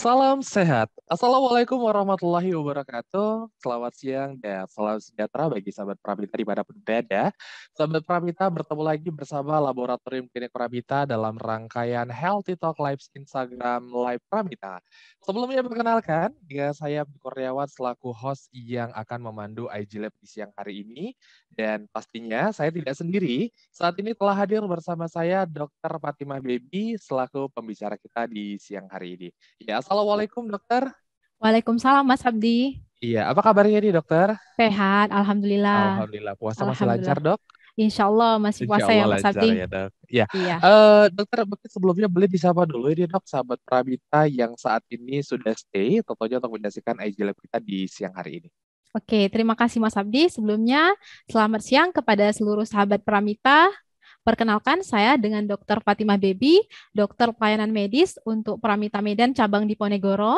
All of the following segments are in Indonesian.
Salam sehat. Assalamualaikum warahmatullahi wabarakatuh. Selamat siang dan salam sejahtera bagi sahabat Pramita di dimanapun berada. Sahabat Pramita bertemu lagi bersama Laboratorium Klinik Pramita dalam rangkaian Healthy Talk Live Instagram Live Pramita. Sebelumnya perkenalkan, dengan saya Kurniawan selaku host yang akan memandu IG Lab di siang hari ini. Dan pastinya saya tidak sendiri. Saat ini telah hadir bersama saya Dr. Fatimah Baby selaku pembicara kita di siang hari ini. Ya, Assalamualaikum dokter. Waalaikumsalam Mas Abdi. Iya, apa kabarnya nih dokter? Sehat, alhamdulillah. Alhamdulillah, puasa masih lancar dok? Insya Allah masih puasa Insya Allah ya Mas Abdi. Ya, dok. ya. Iya. Uh, dokter mungkin sebelumnya beli disapa dulu ini dok sahabat Prabita yang saat ini sudah stay tentunya untuk menyaksikan IG Lab kita di siang hari ini. Oke, terima kasih Mas Abdi. Sebelumnya, selamat siang kepada seluruh sahabat Pramita. Perkenalkan, saya dengan Dr. Fatimah Bebi, dokter pelayanan medis untuk Pramita Medan cabang Diponegoro.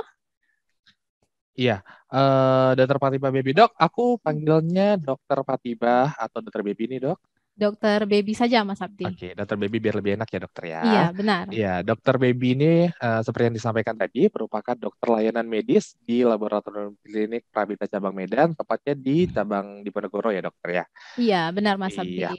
Iya, uh, Dokter Fatimah Bebi dok, aku panggilnya Dokter Fatimah atau Dokter Bebi ini, dok dokter baby saja Mas Abdi. Oke, okay, dokter baby biar lebih enak ya dokter ya. Iya, benar. Iya, dokter baby ini uh, seperti yang disampaikan tadi merupakan dokter layanan medis di laboratorium klinik Prabita cabang Medan, tepatnya di hmm. cabang Diponegoro ya dokter ya. Iya, benar Mas Abdi. Iya.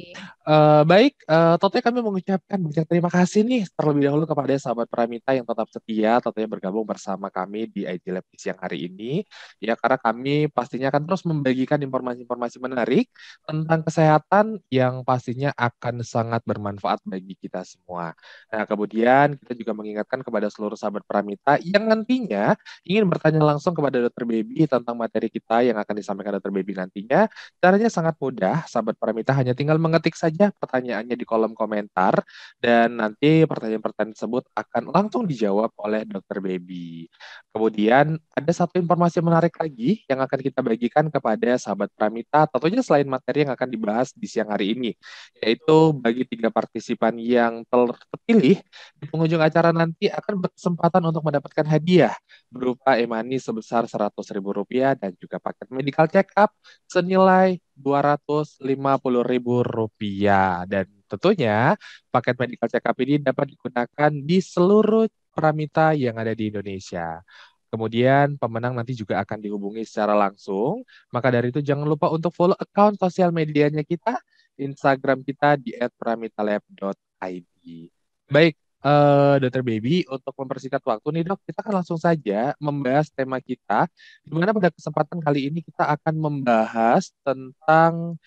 Uh, baik, uh, tentunya kami mengucapkan banyak terima kasih nih terlebih dahulu kepada sahabat Pramita yang tetap setia tentunya bergabung bersama kami di IG Lab di siang hari ini. Ya, karena kami pastinya akan terus membagikan informasi-informasi menarik tentang kesehatan yang pastinya akan sangat bermanfaat bagi kita semua. Nah, kemudian kita juga mengingatkan kepada seluruh sahabat Pramita yang nantinya ingin bertanya langsung kepada Dr. Baby tentang materi kita yang akan disampaikan Dr. Baby nantinya. Caranya sangat mudah, sahabat Pramita hanya tinggal mengetik saja pertanyaannya di kolom komentar dan nanti pertanyaan-pertanyaan tersebut akan langsung dijawab oleh Dr. Baby. Kemudian ada satu informasi menarik lagi yang akan kita bagikan kepada sahabat Pramita tentunya selain materi yang akan dibahas di siang hari ini yaitu bagi tiga partisipan yang terpilih, di pengunjung acara nanti akan berkesempatan untuk mendapatkan hadiah berupa emani sebesar seratus ribu rupiah dan juga paket medical check-up senilai dua ratus lima Rp250.000. Dan tentunya paket medical check-up ini dapat digunakan di seluruh Pramita yang ada di Indonesia. Kemudian pemenang nanti juga akan dihubungi secara langsung. Maka dari itu jangan lupa untuk follow account sosial medianya kita Instagram kita di @pramitalab.id. Baik, uh, Dokter Baby, untuk mempersingkat waktu nih dok, kita akan langsung saja membahas tema kita, di mana pada kesempatan kali ini kita akan membahas tentang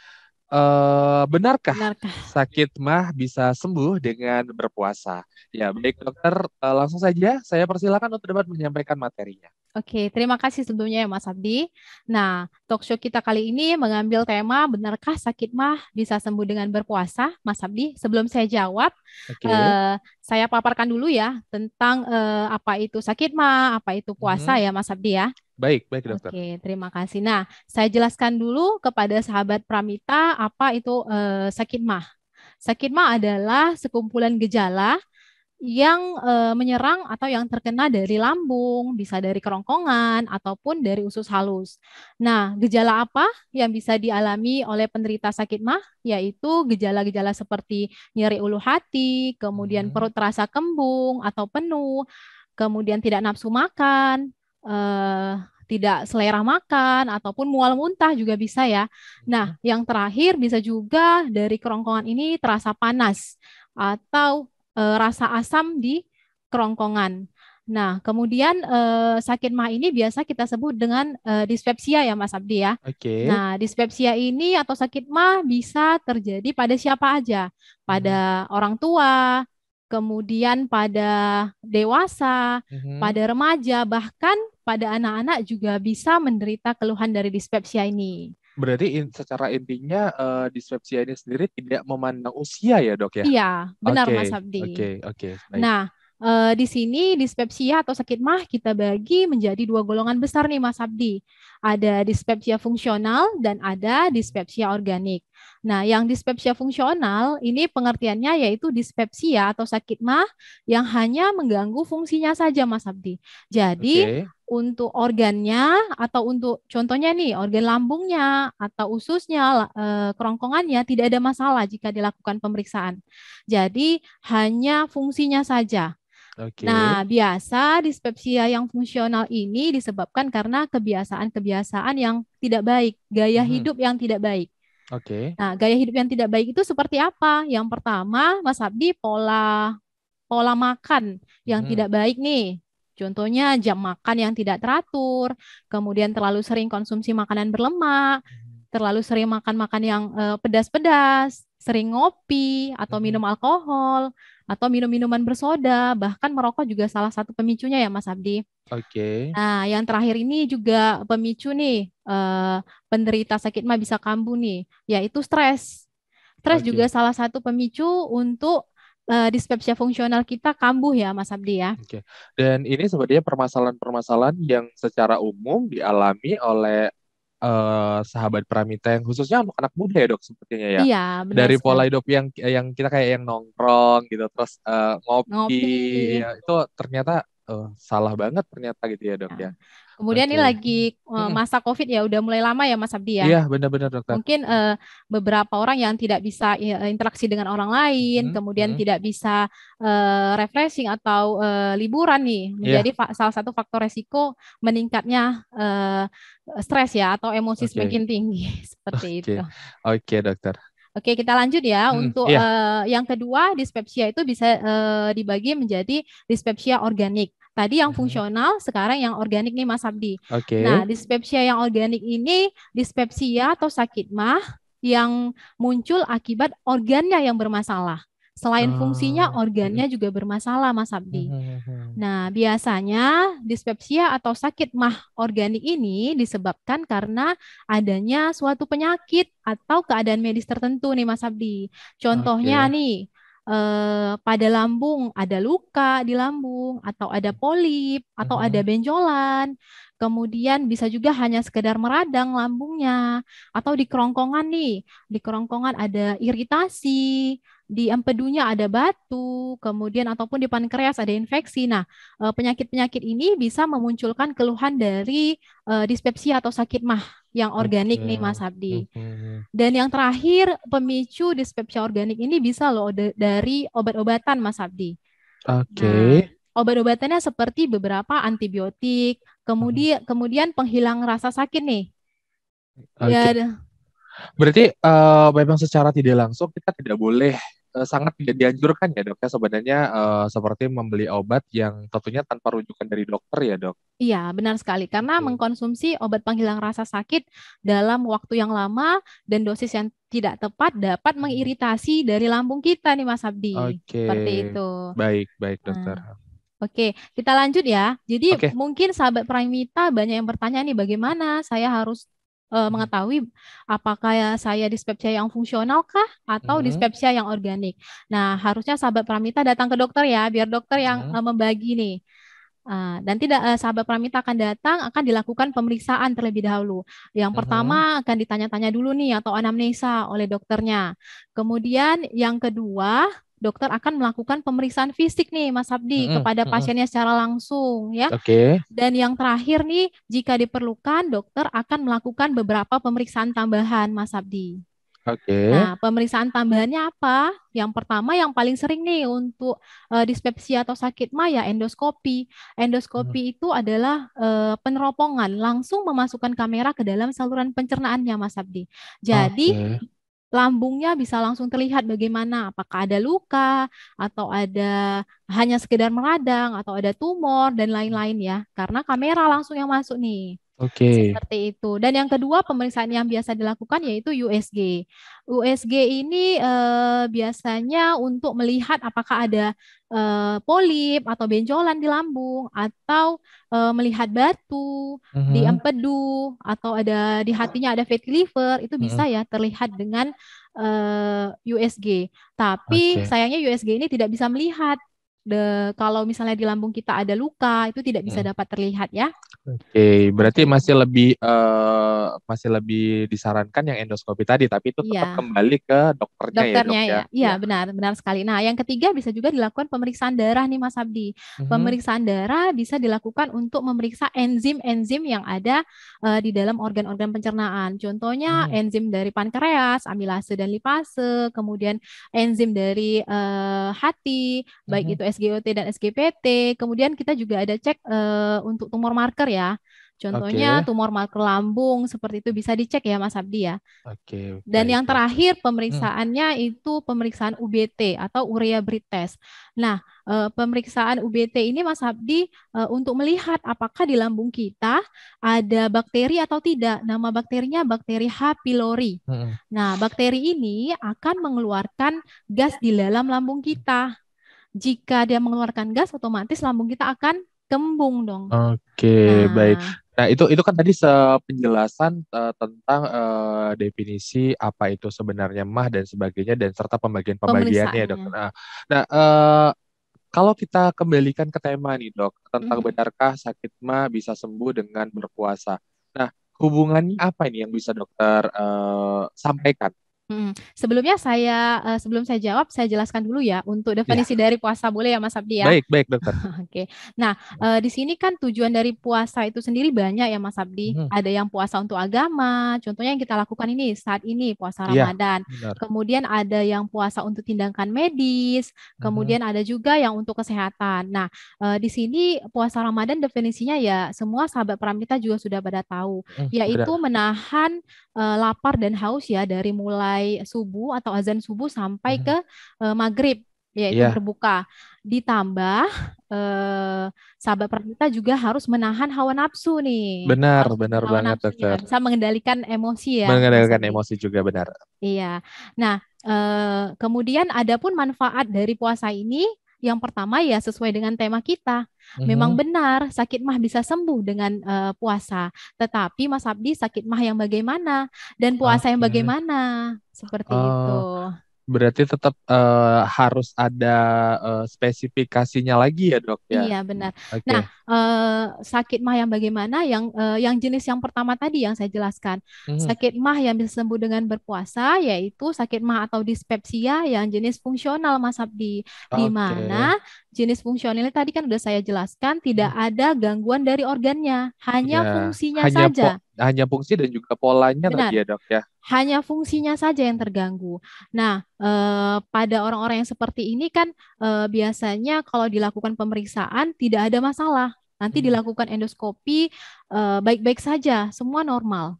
uh, benarkah, benarkah sakit mah bisa sembuh dengan berpuasa? Ya, baik dokter, uh, langsung saja saya persilakan untuk dapat menyampaikan materinya. Oke, terima kasih sebelumnya ya Mas Abdi. Nah, talk show kita kali ini mengambil tema benarkah sakit mah bisa sembuh dengan berpuasa? Mas Abdi, sebelum saya jawab, okay. eh, saya paparkan dulu ya tentang eh, apa itu sakit mah, apa itu puasa hmm. ya Mas Abdi ya. Baik, baik dokter. Oke, terima kasih. Nah, saya jelaskan dulu kepada sahabat Pramita apa itu eh, sakit mah. Sakit mah adalah sekumpulan gejala yang e, menyerang atau yang terkena dari lambung, bisa dari kerongkongan ataupun dari usus halus. Nah, gejala apa yang bisa dialami oleh penderita sakit mah? Yaitu gejala-gejala seperti nyeri ulu hati, kemudian hmm. perut terasa kembung atau penuh, kemudian tidak nafsu makan, e, tidak selera makan ataupun mual muntah juga bisa ya. Nah, hmm. yang terakhir bisa juga dari kerongkongan ini terasa panas atau e, rasa asam di kerongkongan. Nah, kemudian e, sakit mah ini biasa kita sebut dengan e, dispepsia ya Mas Abdi ya. Oke. Okay. Nah, dispepsia ini atau sakit mah bisa terjadi pada siapa aja. Pada hmm. orang tua, kemudian pada dewasa, hmm. pada remaja, bahkan pada anak-anak juga bisa menderita keluhan dari dispepsia ini. Berarti in, secara intinya uh, eh, dispepsia ini sendiri tidak memandang usia ya dok ya? Iya benar okay, Mas Abdi. Oke okay, oke. Okay, nah uh, di sini dispepsia ya atau sakit mah kita bagi menjadi dua golongan besar nih Mas Abdi. Ada dispepsia fungsional dan ada dispepsia organik. Nah, yang dispepsia fungsional ini pengertiannya yaitu dispepsia atau sakit mah yang hanya mengganggu fungsinya saja, Mas Abdi. Jadi, okay. untuk organnya atau untuk contohnya nih, organ lambungnya atau ususnya, eh, kerongkongannya tidak ada masalah jika dilakukan pemeriksaan. Jadi, hanya fungsinya saja. Okay. Nah, biasa dispepsia yang fungsional ini disebabkan karena kebiasaan-kebiasaan yang tidak baik, gaya hmm. hidup yang tidak baik. Oke. Okay. Nah, gaya hidup yang tidak baik itu seperti apa? Yang pertama, Mas Abdi pola pola makan yang hmm. tidak baik nih. Contohnya jam makan yang tidak teratur, kemudian terlalu sering konsumsi makanan berlemak, hmm. terlalu sering makan-makan yang eh, pedas-pedas, sering ngopi atau minum hmm. alkohol atau minum minuman bersoda, bahkan merokok juga salah satu pemicunya ya Mas Abdi. Oke. Okay. Nah, yang terakhir ini juga pemicu nih eh, penderita sakit mah bisa kambuh nih, yaitu stres. Stres okay. juga salah satu pemicu untuk uh, dispepsia fungsional kita kambuh ya Mas Abdi ya. Oke. Okay. Dan ini sebenarnya permasalahan-permasalahan yang secara umum dialami oleh uh, sahabat pramita yang khususnya anak anak muda ya dok sepertinya ya. Iya. Benar Dari pola hidup yang yang kita kayak yang nongkrong gitu terus uh, ngopi, ngopi. Ya, itu ternyata uh, salah banget ternyata gitu ya dok ya. ya. Kemudian okay. ini lagi uh, masa COVID ya, udah mulai lama ya Mas Abdi ya. Iya benar-benar dokter. Mungkin uh, beberapa orang yang tidak bisa interaksi dengan orang lain, hmm. kemudian hmm. tidak bisa uh, refreshing atau uh, liburan nih, iya. menjadi yeah. salah satu faktor resiko meningkatnya uh, stres ya atau emosi okay. semakin tinggi seperti okay. itu. Oke okay, dokter. Oke, kita lanjut ya. Hmm, Untuk iya. uh, yang kedua, dispepsia itu bisa uh, dibagi menjadi dispepsia organik. Tadi yang fungsional, sekarang yang organik nih Mas Abdi. Okay. Nah, dispepsia yang organik ini dispepsia atau sakit mah yang muncul akibat organnya yang bermasalah. Selain ah, fungsinya, organnya juga bermasalah, Mas Abdi. Nah, biasanya dispepsia atau sakit mah organik ini disebabkan karena adanya suatu penyakit atau keadaan medis tertentu nih, Mas Abdi. Contohnya okay. nih, eh, pada lambung ada luka di lambung atau ada hmm. polip atau mm-hmm. ada hmm. benjolan. Kemudian bisa juga hanya sekedar meradang lambungnya atau di kerongkongan nih, di kerongkongan ada iritasi, di empedunya ada batu, kemudian ataupun di pankreas ada infeksi. Nah, eh, penyakit-penyakit ini bisa memunculkan keluhan dari uh, dispepsia atau sakit mah yang organik okay. nih Mas Abdi. Okay. Mm-hmm. Dan yang terakhir pemicu dispepsia organik ini bisa loh dari obat-obatan Mas Abdi. Oke. Okay. Nah, obat-obatannya seperti beberapa antibiotik, kemudian hmm. kemudian penghilang rasa sakit nih. Okay. Ya. Berarti uh, memang secara tidak langsung kita tidak boleh Eh, sangat tidak dianjurkan ya dok ya sebenarnya uh, seperti membeli obat yang tentunya tanpa rujukan dari dokter ya dok. Iya benar sekali karena Oke. mengkonsumsi obat penghilang rasa sakit dalam waktu yang lama dan dosis yang tidak tepat dapat hmm. mengiritasi dari lambung kita nih Mas Abdi. Oke. Seperti itu. Baik baik nah, dokter. Hmm. Oke, kita lanjut ya. Jadi Oke. mungkin sahabat Mita banyak yang bertanya nih bagaimana saya harus uh, mengetahui apakah saya dispepsia yang fungsional kah atau -huh. dispepsia hmm. yang organik. Nah, harusnya sahabat Pramita datang ke dokter ya, biar dokter yang -huh. Hmm. Eh, uh, membagi nih. Uh, dan tidak uh, sahabat Pramita akan datang akan dilakukan pemeriksaan terlebih dahulu. Yang uh-huh. pertama akan ditanya-tanya dulu nih atau anamnesa oleh dokternya. Kemudian yang kedua dokter akan melakukan pemeriksaan fisik nih Mas Abdi mm -hmm. kepada pasiennya mm -hmm. secara langsung ya. Oke. Okay. Dan yang terakhir nih jika diperlukan dokter akan melakukan beberapa pemeriksaan tambahan Mas Abdi. Oke. Okay. Nah, pemeriksaan tambahannya apa? Yang pertama yang paling sering nih untuk uh, eh, dispepsia atau sakit mah ya endoskopi. Endoskopi hmm. itu adalah uh, peneropongan langsung memasukkan kamera ke dalam saluran pencernaannya Mas Abdi. Jadi okay lambungnya bisa langsung terlihat bagaimana apakah ada luka atau ada hanya sekedar meradang atau ada tumor dan lain-lain ya karena kamera langsung yang masuk nih Oke. Okay. Seperti itu. Dan yang kedua pemeriksaan yang biasa dilakukan yaitu USG. USG ini eh, biasanya untuk melihat apakah ada eh, polip atau benjolan di lambung atau eh, melihat batu uh-huh. di mm-hmm. empedu atau ada di hatinya ada fatty liver itu bisa uh-huh. ya terlihat dengan eh, USG. Tapi okay. sayangnya USG ini tidak bisa melihat de, kalau misalnya di lambung kita ada luka itu tidak bisa hmm. dapat terlihat ya. Oke, okay, berarti masih lebih uh, masih lebih disarankan yang endoskopi tadi tapi itu tetap yeah. kembali ke dokternya, ya, dokternya ya, dok, ya. ya. Iya, ya. benar, benar sekali. Nah, yang ketiga bisa juga dilakukan pemeriksaan darah nih Mas Abdi. Hmm. Pemeriksaan darah bisa dilakukan untuk memeriksa enzim-enzim yang ada uh, di dalam organ-organ pencernaan. Contohnya hmm. enzim dari pankreas, amilase dan lipase, kemudian enzim dari uh, hati, baik hmm. itu SGOT dan SGPT. Kemudian kita juga ada cek uh, untuk tumor marker ya. Contohnya okay. tumor marker lambung seperti itu bisa dicek ya Mas Abdi ya. Oke. Okay, Dan yang yang terakhir hmm. pemeriksaannya hmm. itu pemeriksaan UBT atau urea breed test. Nah, e, pemeriksaan UBT ini Mas Abdi e, untuk melihat apakah di lambung kita ada bakteri atau tidak. Nama bakterinya bakteri H pylori. Hmm. Nah, bakteri ini akan mengeluarkan gas di dalam lambung kita jika dia mengeluarkan gas otomatis lambung kita akan kembung dong. Oke, okay, nah. baik. Nah, itu itu kan tadi sepenjelasan uh, tentang uh, definisi apa itu sebenarnya mah dan sebagainya dan serta pembagian-pembagiannya, ya, Dok. Nah, nah uh, kalau kita kembalikan ke tema nih, Dok, tentang hmm benarkah sakit mah bisa sembuh dengan berpuasa. Nah, hubungannya apa ini yang bisa dokter uh, sampaikan Hmm. Sebelumnya saya eh, sebelum saya jawab saya jelaskan dulu ya untuk iya. definisi ya. dari puasa boleh ya Mas Abdi ya. Baik baik dokter. Oke. Okay. Nah eh, di sini kan tujuan dari puasa itu sendiri banyak ya Mas Abdi. Hmm. Ada yang puasa untuk agama, contohnya yang kita lakukan ini saat ini puasa iya, Ramadan. Ya, Kemudian ada yang puasa untuk tindakan medis, kemudian hmm. ada juga yang untuk kesehatan. Nah eh, di sini puasa Ramadan definisinya ya semua sahabat peramita juga sudah pada tahu, hmm, yaitu benar. menahan lapar dan haus ya dari mulai mulai subuh atau azan subuh sampai mhm. ke uh, maghrib itu yeah. terbuka Ditambah eh, sahabat pranita juga harus menahan hawa nafsu nih. Benar, harus benar banget ya. dokter. Bisa mengendalikan emosi ya. Mengendalikan emosi juga benar. Iya. Nah, eh, kemudian ada pun manfaat dari puasa ini yang pertama ya sesuai dengan tema kita. Memang mm-hmm. benar sakit mah bisa sembuh dengan uh, puasa, tetapi Mas Abdi sakit mah yang bagaimana dan puasa okay. yang bagaimana seperti uh, itu. Oh. Berarti tetap uh, eh, harus ada uh, spesifikasinya lagi ya dok ya? Iya benar. Okay. Nah uh, sakit mah yang bagaimana? Yang uh, yang jenis yang pertama tadi yang saya jelaskan hmm. sakit mah yang bisa sembuh dengan berpuasa yaitu sakit mah atau dispepsia yang jenis fungsional mas Abdi okay. di mana jenis fungsionalnya tadi kan sudah saya jelaskan tidak hmm. ada gangguan dari organnya hanya ya, fungsinya hanya saja. Hanya fungsi dan juga polanya Benar. tadi ya dok ya hanya fungsinya saja yang terganggu. Nah, eh, pada orang-orang yang seperti ini kan eh, biasanya kalau dilakukan pemeriksaan tidak ada masalah. Nanti hmm. dilakukan endoskopi eh, baik-baik saja, semua normal.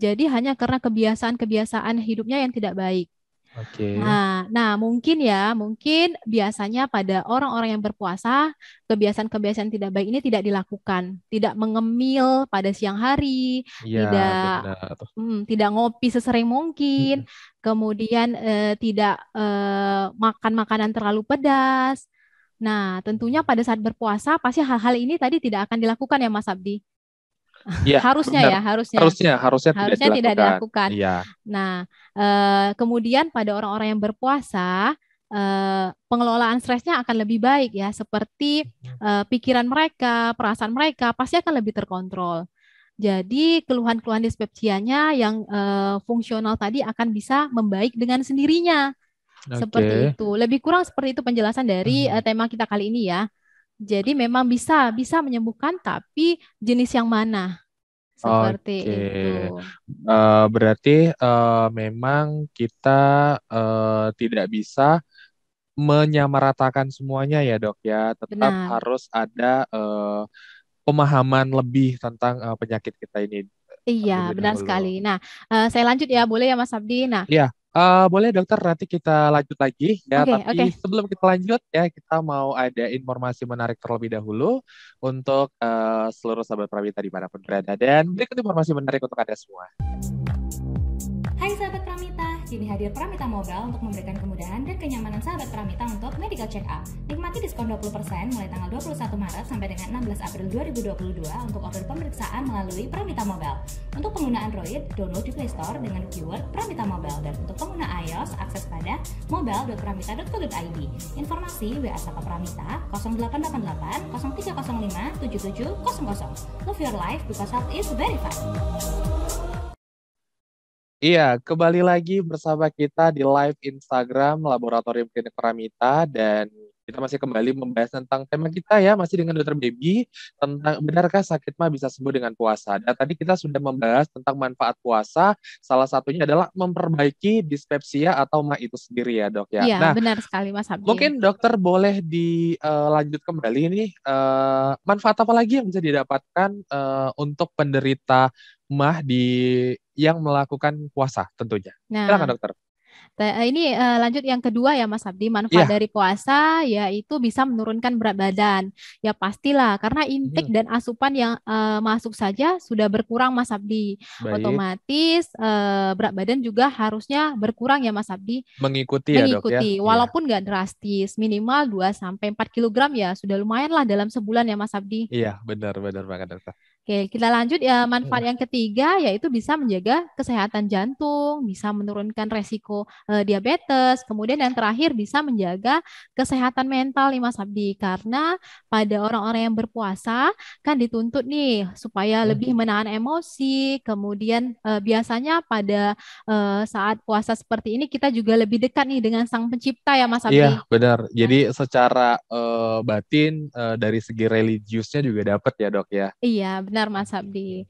Jadi hanya karena kebiasaan-kebiasaan hidupnya yang tidak baik. Okay. Nah, nah mungkin ya, mungkin biasanya pada orang-orang yang berpuasa kebiasaan-kebiasaan tidak baik ini tidak dilakukan, tidak mengemil pada siang hari, ya, tidak hmm, tidak ngopi sesering mungkin, hmm. kemudian eh, tidak eh, makan makanan terlalu pedas. Nah, tentunya pada saat berpuasa pasti hal-hal ini tadi tidak akan dilakukan ya Mas Abdi. Ya, harusnya benar. ya, harusnya. Harusnya, harusnya, harusnya tidak, tidak dilakukan. Iya. Nah, eh, kemudian pada orang-orang yang berpuasa, eh, pengelolaan stresnya akan lebih baik ya, seperti eh, pikiran mereka, perasaan mereka pasti akan lebih terkontrol. Jadi keluhan-keluhan dispepsianya yang eh, fungsional tadi akan bisa membaik dengan sendirinya. Okay. Seperti itu. Lebih kurang seperti itu penjelasan dari hmm. Eh, tema kita kali ini ya. Jadi memang bisa bisa menyembuhkan tapi jenis yang mana? Seperti okay. itu. Uh, berarti uh, memang kita uh, tidak bisa menyamaratakan semuanya ya, Dok ya. Tetap Benar. harus ada uh, pemahaman lebih tentang uh, penyakit kita ini. Iya, benar dulu. sekali. Nah, uh, saya lanjut ya, boleh ya Mas Abdi? Nah, iya, Uh, boleh dokter nanti kita lanjut lagi ya. Okay, Tapi okay. sebelum kita lanjut ya kita mau ada informasi menarik terlebih dahulu untuk uh, seluruh sahabat Prawita dimanapun berada dan berikut informasi menarik untuk anda semua. Sini hadir Pramita Mobile untuk memberikan kemudahan dan kenyamanan sahabat Pramita untuk medical check-up. Nikmati diskon 20% mulai tanggal 21 Maret sampai dengan 16 April 2022 untuk order pemeriksaan melalui Pramita Mobile. Untuk pengguna Android, download di Play Store dengan keyword Pramita Mobile dan untuk pengguna iOS, akses pada mobile.pramita.co.id. Informasi WA Sapa Pramita 0888 0305 7700. Love your life because health is very fun. Iya, kembali lagi bersama kita di live Instagram Laboratorium Klinik Paramita dan kita masih kembali membahas tentang tema kita ya, masih dengan dokter Baby tentang benarkah sakit mah bisa sembuh dengan puasa. Dan tadi kita sudah membahas tentang manfaat puasa. Salah satunya adalah memperbaiki dispepsia atau mah itu sendiri ya, Dok ya. Iya, nah, benar sekali Mas Abdi. Mungkin dokter boleh dilanjut eh, kembali nih eh, manfaat apa lagi yang bisa didapatkan eh, untuk penderita mah di yang melakukan puasa tentunya. Nah, Silakan dokter. Eh, ini uh, lanjut yang kedua ya Mas Abdi, manfaat yeah. dari puasa yaitu bisa menurunkan berat badan. Ya pastilah karena intake hmm. dan asupan yang uh, masuk saja sudah berkurang Mas Abdi. Baik. Otomatis uh, berat badan juga harusnya berkurang ya Mas Abdi. Mengikuti, Mengikuti ya, dok, ya? Iya. walaupun nggak yeah. drastis, minimal 2 sampai 4 kg ya sudah lumayan lah dalam sebulan ya Mas Abdi. Iya, yeah, benar benar banget dokter. Oke, kita lanjut ya manfaat iya. yang ketiga yaitu bisa menjaga kesehatan jantung, bisa menurunkan resiko e, diabetes, kemudian yang terakhir bisa menjaga kesehatan mental nih Mas Abdi karena pada orang-orang yang berpuasa kan dituntut nih supaya iya. lebih menahan emosi, kemudian e, biasanya pada e, saat puasa seperti ini kita juga lebih dekat nih dengan Sang Pencipta ya Mas Abdi. Iya, benar. Iya. Jadi secara e, batin e, dari segi religiusnya juga dapat ya, Dok ya. Iya, benar Mas Abdi.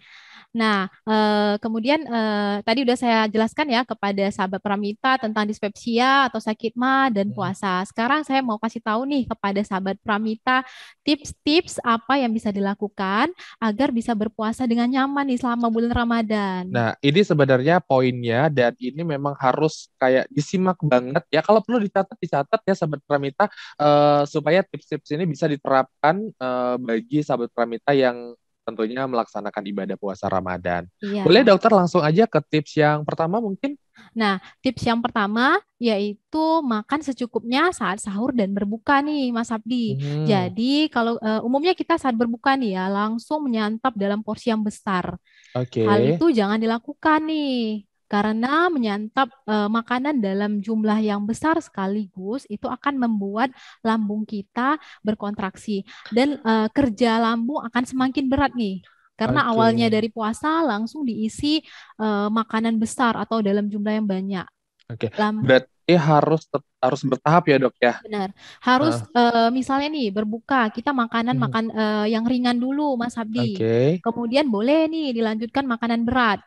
Nah, eh, kemudian eh, tadi udah saya jelaskan ya kepada sahabat Pramita tentang dispepsia atau sakit ma dan hmm. puasa. Sekarang saya mau kasih tahu nih kepada sahabat Pramita tips-tips apa yang bisa dilakukan agar bisa berpuasa dengan nyaman nih selama bulan Ramadan. Nah, ini sebenarnya poinnya dan ini memang harus kayak disimak banget ya. Kalau perlu dicatat dicatat ya sahabat Pramita eh, supaya tips-tips ini bisa diterapkan eh, bagi sahabat Pramita yang tentunya melaksanakan ibadah puasa Ramadan. Iya. Boleh dokter langsung aja ke tips yang pertama mungkin? Nah, tips yang pertama yaitu makan secukupnya saat sahur dan berbuka nih Mas Abdi. Hmm. Jadi kalau uh, umumnya kita saat berbuka nih ya langsung menyantap dalam porsi yang besar. Okay. Hal itu jangan dilakukan nih karena menyantap e, makanan dalam jumlah yang besar sekaligus itu akan membuat lambung kita berkontraksi dan e, kerja lambung akan semakin berat nih karena okay. awalnya dari puasa langsung diisi uh, makanan besar atau dalam jumlah yang banyak. Oke. Okay. Lamb- Berarti harus harus bertahap ya dok ya. Benar. Harus uh. Uh, misalnya nih berbuka kita makanan hmm. makan uh, yang ringan dulu Mas Abdi. Okay. Kemudian boleh nih dilanjutkan makanan berat.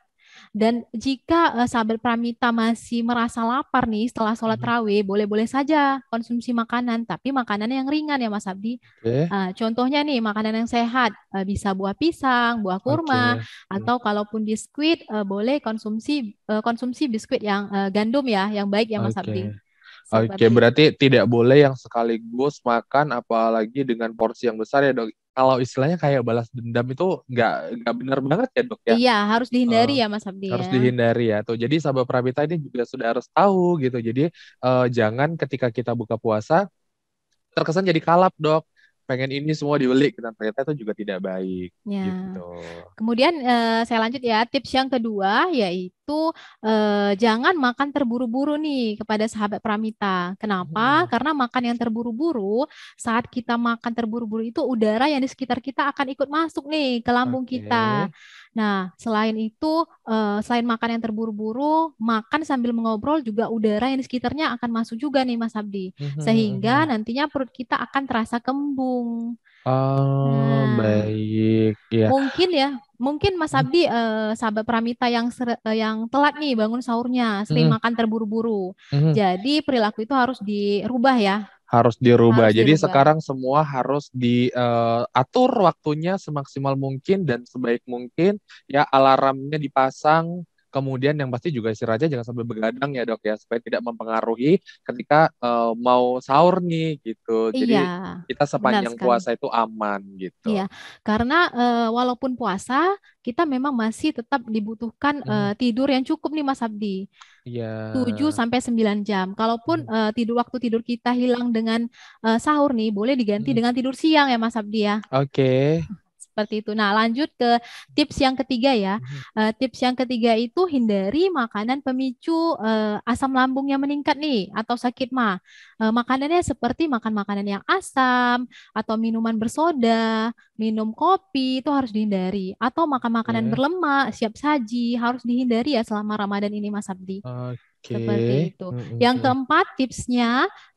Dan jika uh, sahabat pramita masih merasa lapar nih setelah sholat hmm. raweh, boleh-boleh saja konsumsi makanan, tapi makanan yang ringan ya Mas Abdi. Okay. Uh, eh, contohnya nih makanan yang sehat, uh, bisa buah pisang, buah kurma, okay. atau kalaupun biskuit uh, boleh konsumsi uh, konsumsi biskuit yang uh, gandum ya, yang baik ya Mas okay. Abdi. Oke, okay, berarti tidak boleh yang sekaligus makan apalagi dengan porsi yang besar ya dok kalau istilahnya kayak balas dendam itu nggak nggak benar banget ya dok ya iya harus dihindari uh, ya mas Abdi harus ya. dihindari ya tuh jadi sahabat Prabita ini juga sudah harus tahu gitu jadi uh, jangan ketika kita buka puasa terkesan jadi kalap dok pengen ini semua dibeli gitu. dan ternyata itu juga tidak baik. Ya. Gitu. Kemudian uh, saya lanjut ya tips yang kedua yaitu itu eh, jangan makan terburu-buru nih kepada sahabat pramita. Kenapa? Hmm. Karena makan yang terburu-buru, saat kita makan terburu-buru itu udara yang di sekitar kita akan ikut masuk nih ke lambung okay. kita. Nah, selain itu, eh, selain makan yang terburu-buru, makan sambil mengobrol juga udara yang di sekitarnya akan masuk juga nih Mas Abdi. Hmm, hmm, Sehingga hmm. nantinya perut kita akan terasa kembung. Oh, nah, baik ya. Mungkin ya, mungkin Mas hmm. Abdi hmm. eh, sahabat Pramita yang ser, eh, yang telat nih bangun sahurnya, sering hmm. makan terburu-buru. Hmm. Jadi perilaku itu harus dirubah ya. Harus dirubah. Harus Jadi dirubah. sekarang semua harus diatur eh, waktunya semaksimal mungkin dan sebaik mungkin. Ya alarmnya dipasang Kemudian yang pasti juga istirahatnya jangan sampai begadang ya dok ya supaya tidak mempengaruhi ketika uh, mau sahur nih gitu. Jadi iya, kita sepanjang puasa itu aman gitu. Iya, karena uh, walaupun puasa kita memang masih tetap dibutuhkan hmm. uh, tidur yang cukup nih Mas Abdi. Iya. 7 sampai sembilan jam. Kalaupun hmm. uh, tidur waktu tidur kita hilang dengan uh, sahur nih, boleh diganti hmm. dengan tidur siang ya Mas Abdi ya. Oke. Okay seperti itu. Nah, lanjut ke tips yang ketiga ya. Uh, tips yang ketiga itu hindari makanan pemicu uh, asam lambung yang meningkat nih atau sakit mah. Uh, makanannya seperti makan makanan yang asam atau minuman bersoda, minum kopi itu harus dihindari atau makan makanan yeah. berlemak, siap saji harus dihindari ya selama Ramadan ini Mas Abdi. Oke. Okay. Seperti itu. Mm-hmm. Yang keempat tipsnya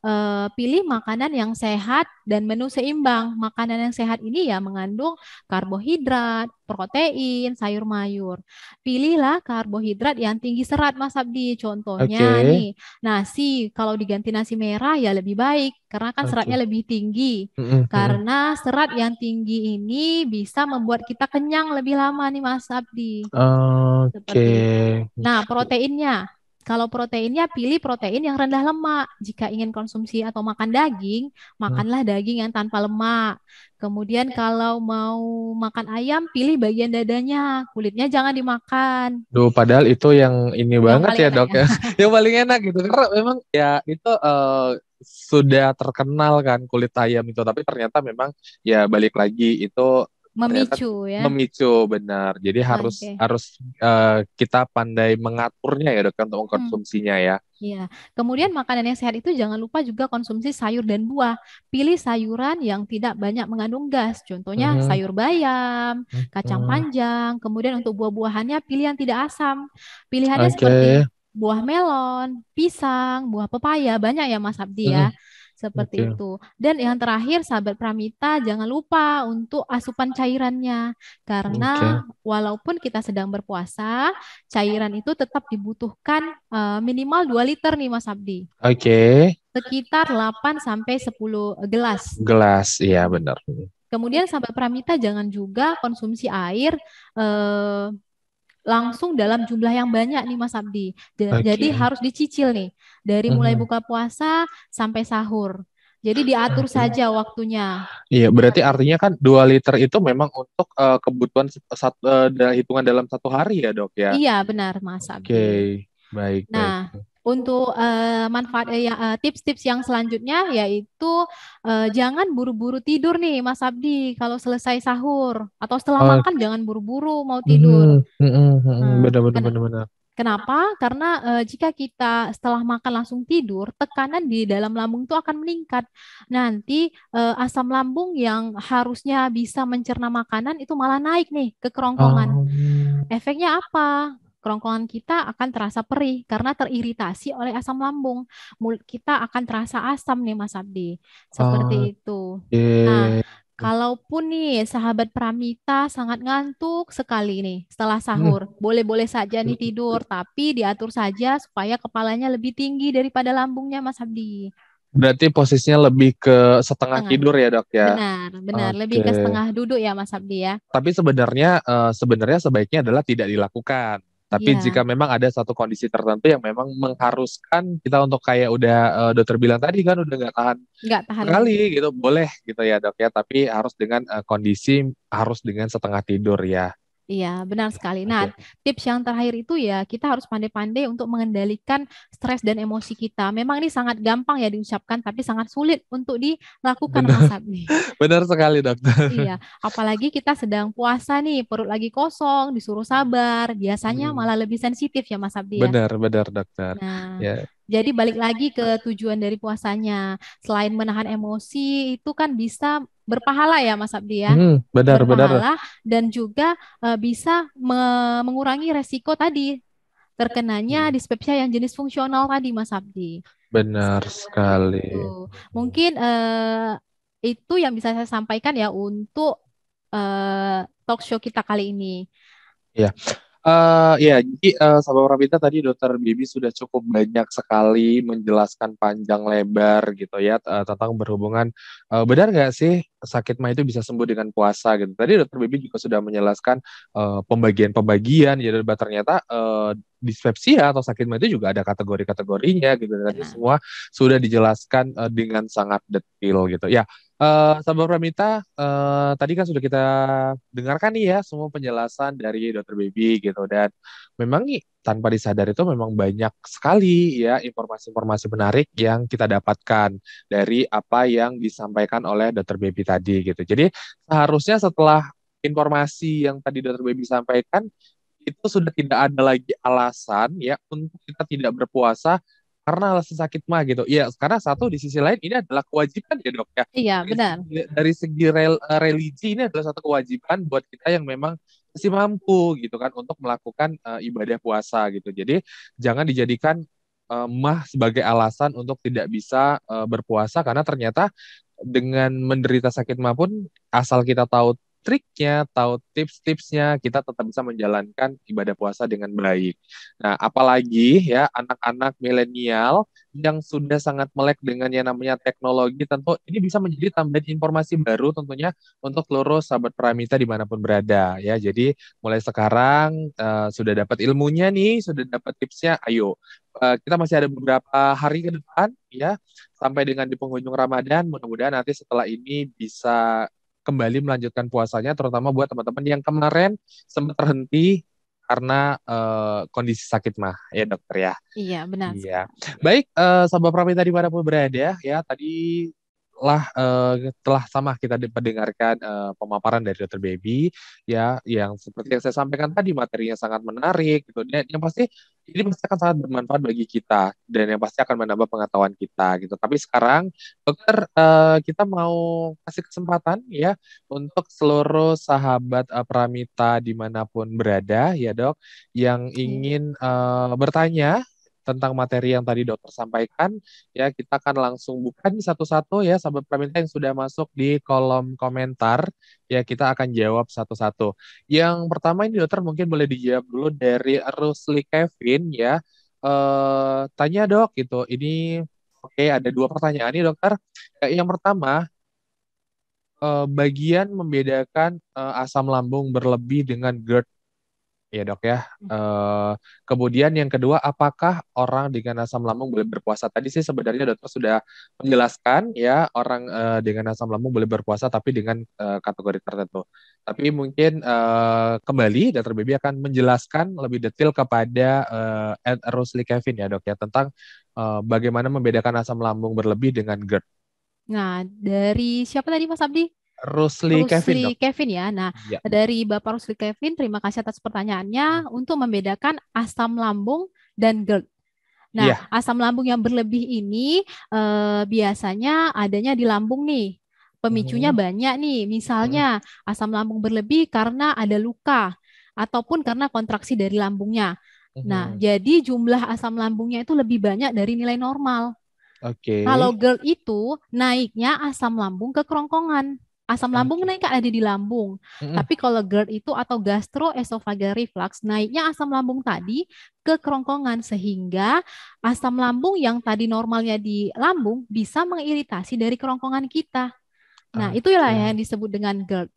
uh, pilih makanan yang sehat dan menu seimbang. Makanan yang sehat ini ya mengandung karbohidrat, protein, sayur mayur. Pilihlah karbohidrat yang tinggi serat Mas Abdi. Contohnya okay. nih nasi kalau diganti nasi merah ya lebih baik karena kan okay. seratnya lebih tinggi. Mm-hmm. Karena serat yang tinggi ini bisa membuat kita kenyang lebih lama nih Mas Abdi. Oke. Okay. Nah, proteinnya kalau proteinnya pilih protein yang rendah lemak. Jika ingin konsumsi atau makan daging, hmm. makanlah daging yang tanpa lemak. Kemudian kalau mau makan ayam, pilih bagian dadanya, kulitnya jangan dimakan. Duh, padahal itu yang ini yang banget ya dok ya, ya. yang paling enak gitu. Karena memang ya itu uh, sudah terkenal kan kulit ayam itu, tapi ternyata memang ya balik lagi itu memicu ya memicu benar jadi harus okay. harus uh, kita pandai mengaturnya ya dok ya, untuk mengkonsumsinya hmm. ya Iya. Kemudian makanan yang sehat itu jangan lupa juga konsumsi sayur dan buah. Pilih sayuran yang tidak banyak mengandung gas. Contohnya hmm. sayur bayam, hmm. kacang hmm. panjang. Kemudian untuk buah-buahannya pilih yang tidak asam. Pilihannya okay. seperti buah melon, pisang, buah pepaya. Banyak ya Mas Abdi ya. hmm. ya seperti Betul. itu. Dan yang terakhir sahabat pramita jangan lupa untuk asupan cairannya karena okay. walaupun kita sedang berpuasa, cairan itu tetap dibutuhkan uh, minimal 2 liter nih Mas Abdi. Oke. Okay. Sekitar 8 sampai sepuluh gelas. Gelas, iya benar. Kemudian sahabat pramita jangan juga konsumsi air uh, langsung dalam jumlah yang banyak nih Mas Abdi. Jadi okay. harus dicicil nih dari mhm. mulai buka puasa sampai sahur. Jadi diatur saja waktunya. Iya, berarti artinya kan 2 liter itu memang untuk uh, kebutuhan satu uh, eh, hitungan dalam satu hari ya, Dok ya. Iya, benar, Mas. Abdi. Oke. Okay. Baik. Nah, baik untuk uh, manfaat eh, ya, eh, tips-tips uh, yang selanjutnya yaitu uh, jangan buru-buru tidur nih Mas Abdi kalau selesai sahur atau setelah oh. makan jangan buru-buru mau mhm, tidur. Mm -hmm. Mm -hmm. Nah, Benar-benar Kenapa? Karena uh, jika kita setelah makan langsung tidur, tekanan di dalam lambung itu akan meningkat. Nanti uh, asam lambung yang harusnya bisa mencerna makanan itu malah naik nih ke kerongkongan. Oh. Hmm. Efeknya apa? kerongkongan kita akan terasa perih karena teriritasi oleh asam lambung. Mulut kita akan terasa asam nih Mas Abdi. Seperti ah, itu. Nah, Kalaupun nih sahabat Pramita sangat ngantuk sekali nih setelah hmm. sahur, boleh-boleh hmm. saja nih hmm. tidur, tapi diatur saja supaya kepalanya lebih tinggi daripada lambungnya Mas Abdi. Berarti posisinya lebih ke setengah, setengah. tidur ya dok ya? Benar, benar okay. lebih ke setengah duduk ya Mas Abdi ya. Tapi sebenarnya eh, sebenarnya sebaiknya adalah tidak dilakukan tapi yeah. jika memang ada satu kondisi tertentu yang memang mengharuskan kita untuk kayak udah uh, dokter bilang tadi kan udah nggak tahan, nggak tahan kali gitu, boleh gitu ya dok ya. Tapi harus dengan uh, kondisi harus dengan setengah tidur ya. Iya, benar iya, sekali. Nah, tips yang terakhir itu ya kita harus pandai-pandai untuk mengendalikan stres dan emosi kita. Memang ini sangat gampang ya diucapkan, tapi sangat sulit untuk dilakukan benar, mas Abdi. Benar sekali dokter. Iya, apalagi kita sedang puasa nih, perut lagi kosong, disuruh sabar, biasanya hmm. malah lebih sensitif ya mas Abdi. Ya? Benar, benar dokter. Nah, ya. Jadi balik lagi ke tujuan dari puasanya. Selain menahan emosi itu kan bisa berpahala ya Mas Abdi ya. Hmm, benar berpahala, benar. Dan juga uh, bisa me mengurangi resiko tadi terkenanya hmm. dispepsia yang jenis fungsional tadi Mas Abdi. Benar sekali. Mungkin uh, itu yang bisa saya sampaikan ya untuk uh, talk show kita kali ini. Ya. Uh, ya, jadi uh, eh, sahabat Prapita tadi Dokter Bibi sudah cukup banyak sekali menjelaskan panjang lebar gitu ya uh, tentang berhubungan uh, benar nggak sih sakit mah itu bisa sembuh dengan puasa gitu. Tadi Dokter Bibi juga sudah menjelaskan pembagian-pembagian, jadi gitu, ya, ternyata uh, dispepsia atau sakit mah itu juga ada kategori-kategorinya gitu. Tadi iya. semua sudah dijelaskan uh, dengan sangat detail gitu. Ya. Uh, eh, Pramita, uh, eh, tadi kan sudah kita dengarkan nih ya semua penjelasan dari Dokter Baby gitu dan memang nih tanpa disadari itu memang banyak sekali ya informasi-informasi menarik yang kita dapatkan dari apa yang disampaikan oleh Dokter Baby tadi gitu. Jadi seharusnya setelah informasi yang tadi Dokter Baby sampaikan itu sudah tidak ada lagi alasan ya untuk kita tidak berpuasa karena alasan sakit mah gitu. Iya, karena satu di sisi lain ini adalah kewajiban ya dok ya. Iya benar. Dari, dari segi rel, eh, religi ini adalah satu kewajiban buat kita yang memang masih mampu gitu kan untuk melakukan uh, ibadah puasa gitu. Jadi jangan dijadikan uh, mah sebagai alasan untuk tidak bisa uh, berpuasa karena ternyata dengan menderita sakit mah pun asal kita tahu triknya, tahu tips-tipsnya, kita tetap bisa menjalankan ibadah puasa dengan baik. Nah, apalagi ya anak-anak milenial yang sudah sangat melek dengan yang namanya teknologi, tentu ini bisa menjadi tambahan informasi baru tentunya untuk seluruh sahabat Pramita dimanapun berada ya. Jadi mulai sekarang uh, sudah dapat ilmunya nih, sudah dapat tipsnya, ayo eh, kita masih ada beberapa hari ke depan ya sampai dengan di penghujung Ramadan mudah-mudahan nanti setelah ini bisa kembali melanjutkan puasanya, terutama buat teman-teman yang kemarin sempat terhenti karena uh, kondisi sakit mah ya dokter ya. Iya benar. Iya. Baik, uh, sahabat mana pun berada ya tadi lah uh, eh, telah sama kita mendengarkan uh, pemaparan dari dokter Baby ya yang seperti yang saya sampaikan tadi materinya sangat menarik gitu dan yang pasti ini pasti akan sangat bermanfaat bagi kita dan yang pasti akan menambah pengetahuan kita gitu. Tapi sekarang dokter uh, kita mau kasih kesempatan ya untuk seluruh sahabat uh, Pramita dimanapun berada ya dok yang iya. ingin uh, bertanya tentang materi yang tadi dokter sampaikan. Ya, kita akan langsung bukan satu-satu ya sahabat Praminta yang sudah masuk di kolom komentar. Ya, kita akan jawab satu-satu. Yang pertama ini dokter mungkin boleh dijawab dulu dari Rusli Kevin ya. Eh, tanya dok gitu. Ini oke okay, ada dua pertanyaan nih dokter. Ya, yang pertama, eh, bagian membedakan eh, asam lambung berlebih dengan GERD ya dok ya. Uh, kemudian yang kedua, apakah orang dengan asam lambung boleh berpuasa? Tadi sih sebenarnya dokter sudah menjelaskan ya orang uh, dengan asam lambung boleh berpuasa tapi dengan uh, kategori tertentu. Tapi mungkin uh, kembali dokter Baby akan menjelaskan lebih detail kepada uh, Ed Rosli Kevin ya dok ya tentang uh, bagaimana membedakan asam lambung berlebih dengan GERD. Nah dari siapa tadi Mas Abdi? Rusli Kevin. Rusli Kevin ya. Nah, ya. dari Bapak Rusli Kevin, terima kasih atas pertanyaannya hmm. untuk membedakan asam lambung dan GERD. Nah, ya. asam lambung yang berlebih ini eh, biasanya adanya di lambung nih. Pemicunya hmm. banyak nih. Misalnya hmm. asam lambung berlebih karena ada luka ataupun karena kontraksi dari lambungnya. Nah, hmm. Nah, jadi jumlah asam lambungnya itu lebih banyak dari nilai normal. Oke. Okay. Kalau GERD itu naiknya asam lambung ke kerongkongan. Asam lambung naik kan ada di lambung. Mm-hmm. Tapi kalau GERD itu atau gastroesophageal reflux, naiknya asam lambung tadi ke kerongkongan sehingga asam lambung yang tadi normalnya di lambung bisa mengiritasi dari kerongkongan kita. Nah, okay. itulah yang disebut dengan GERD.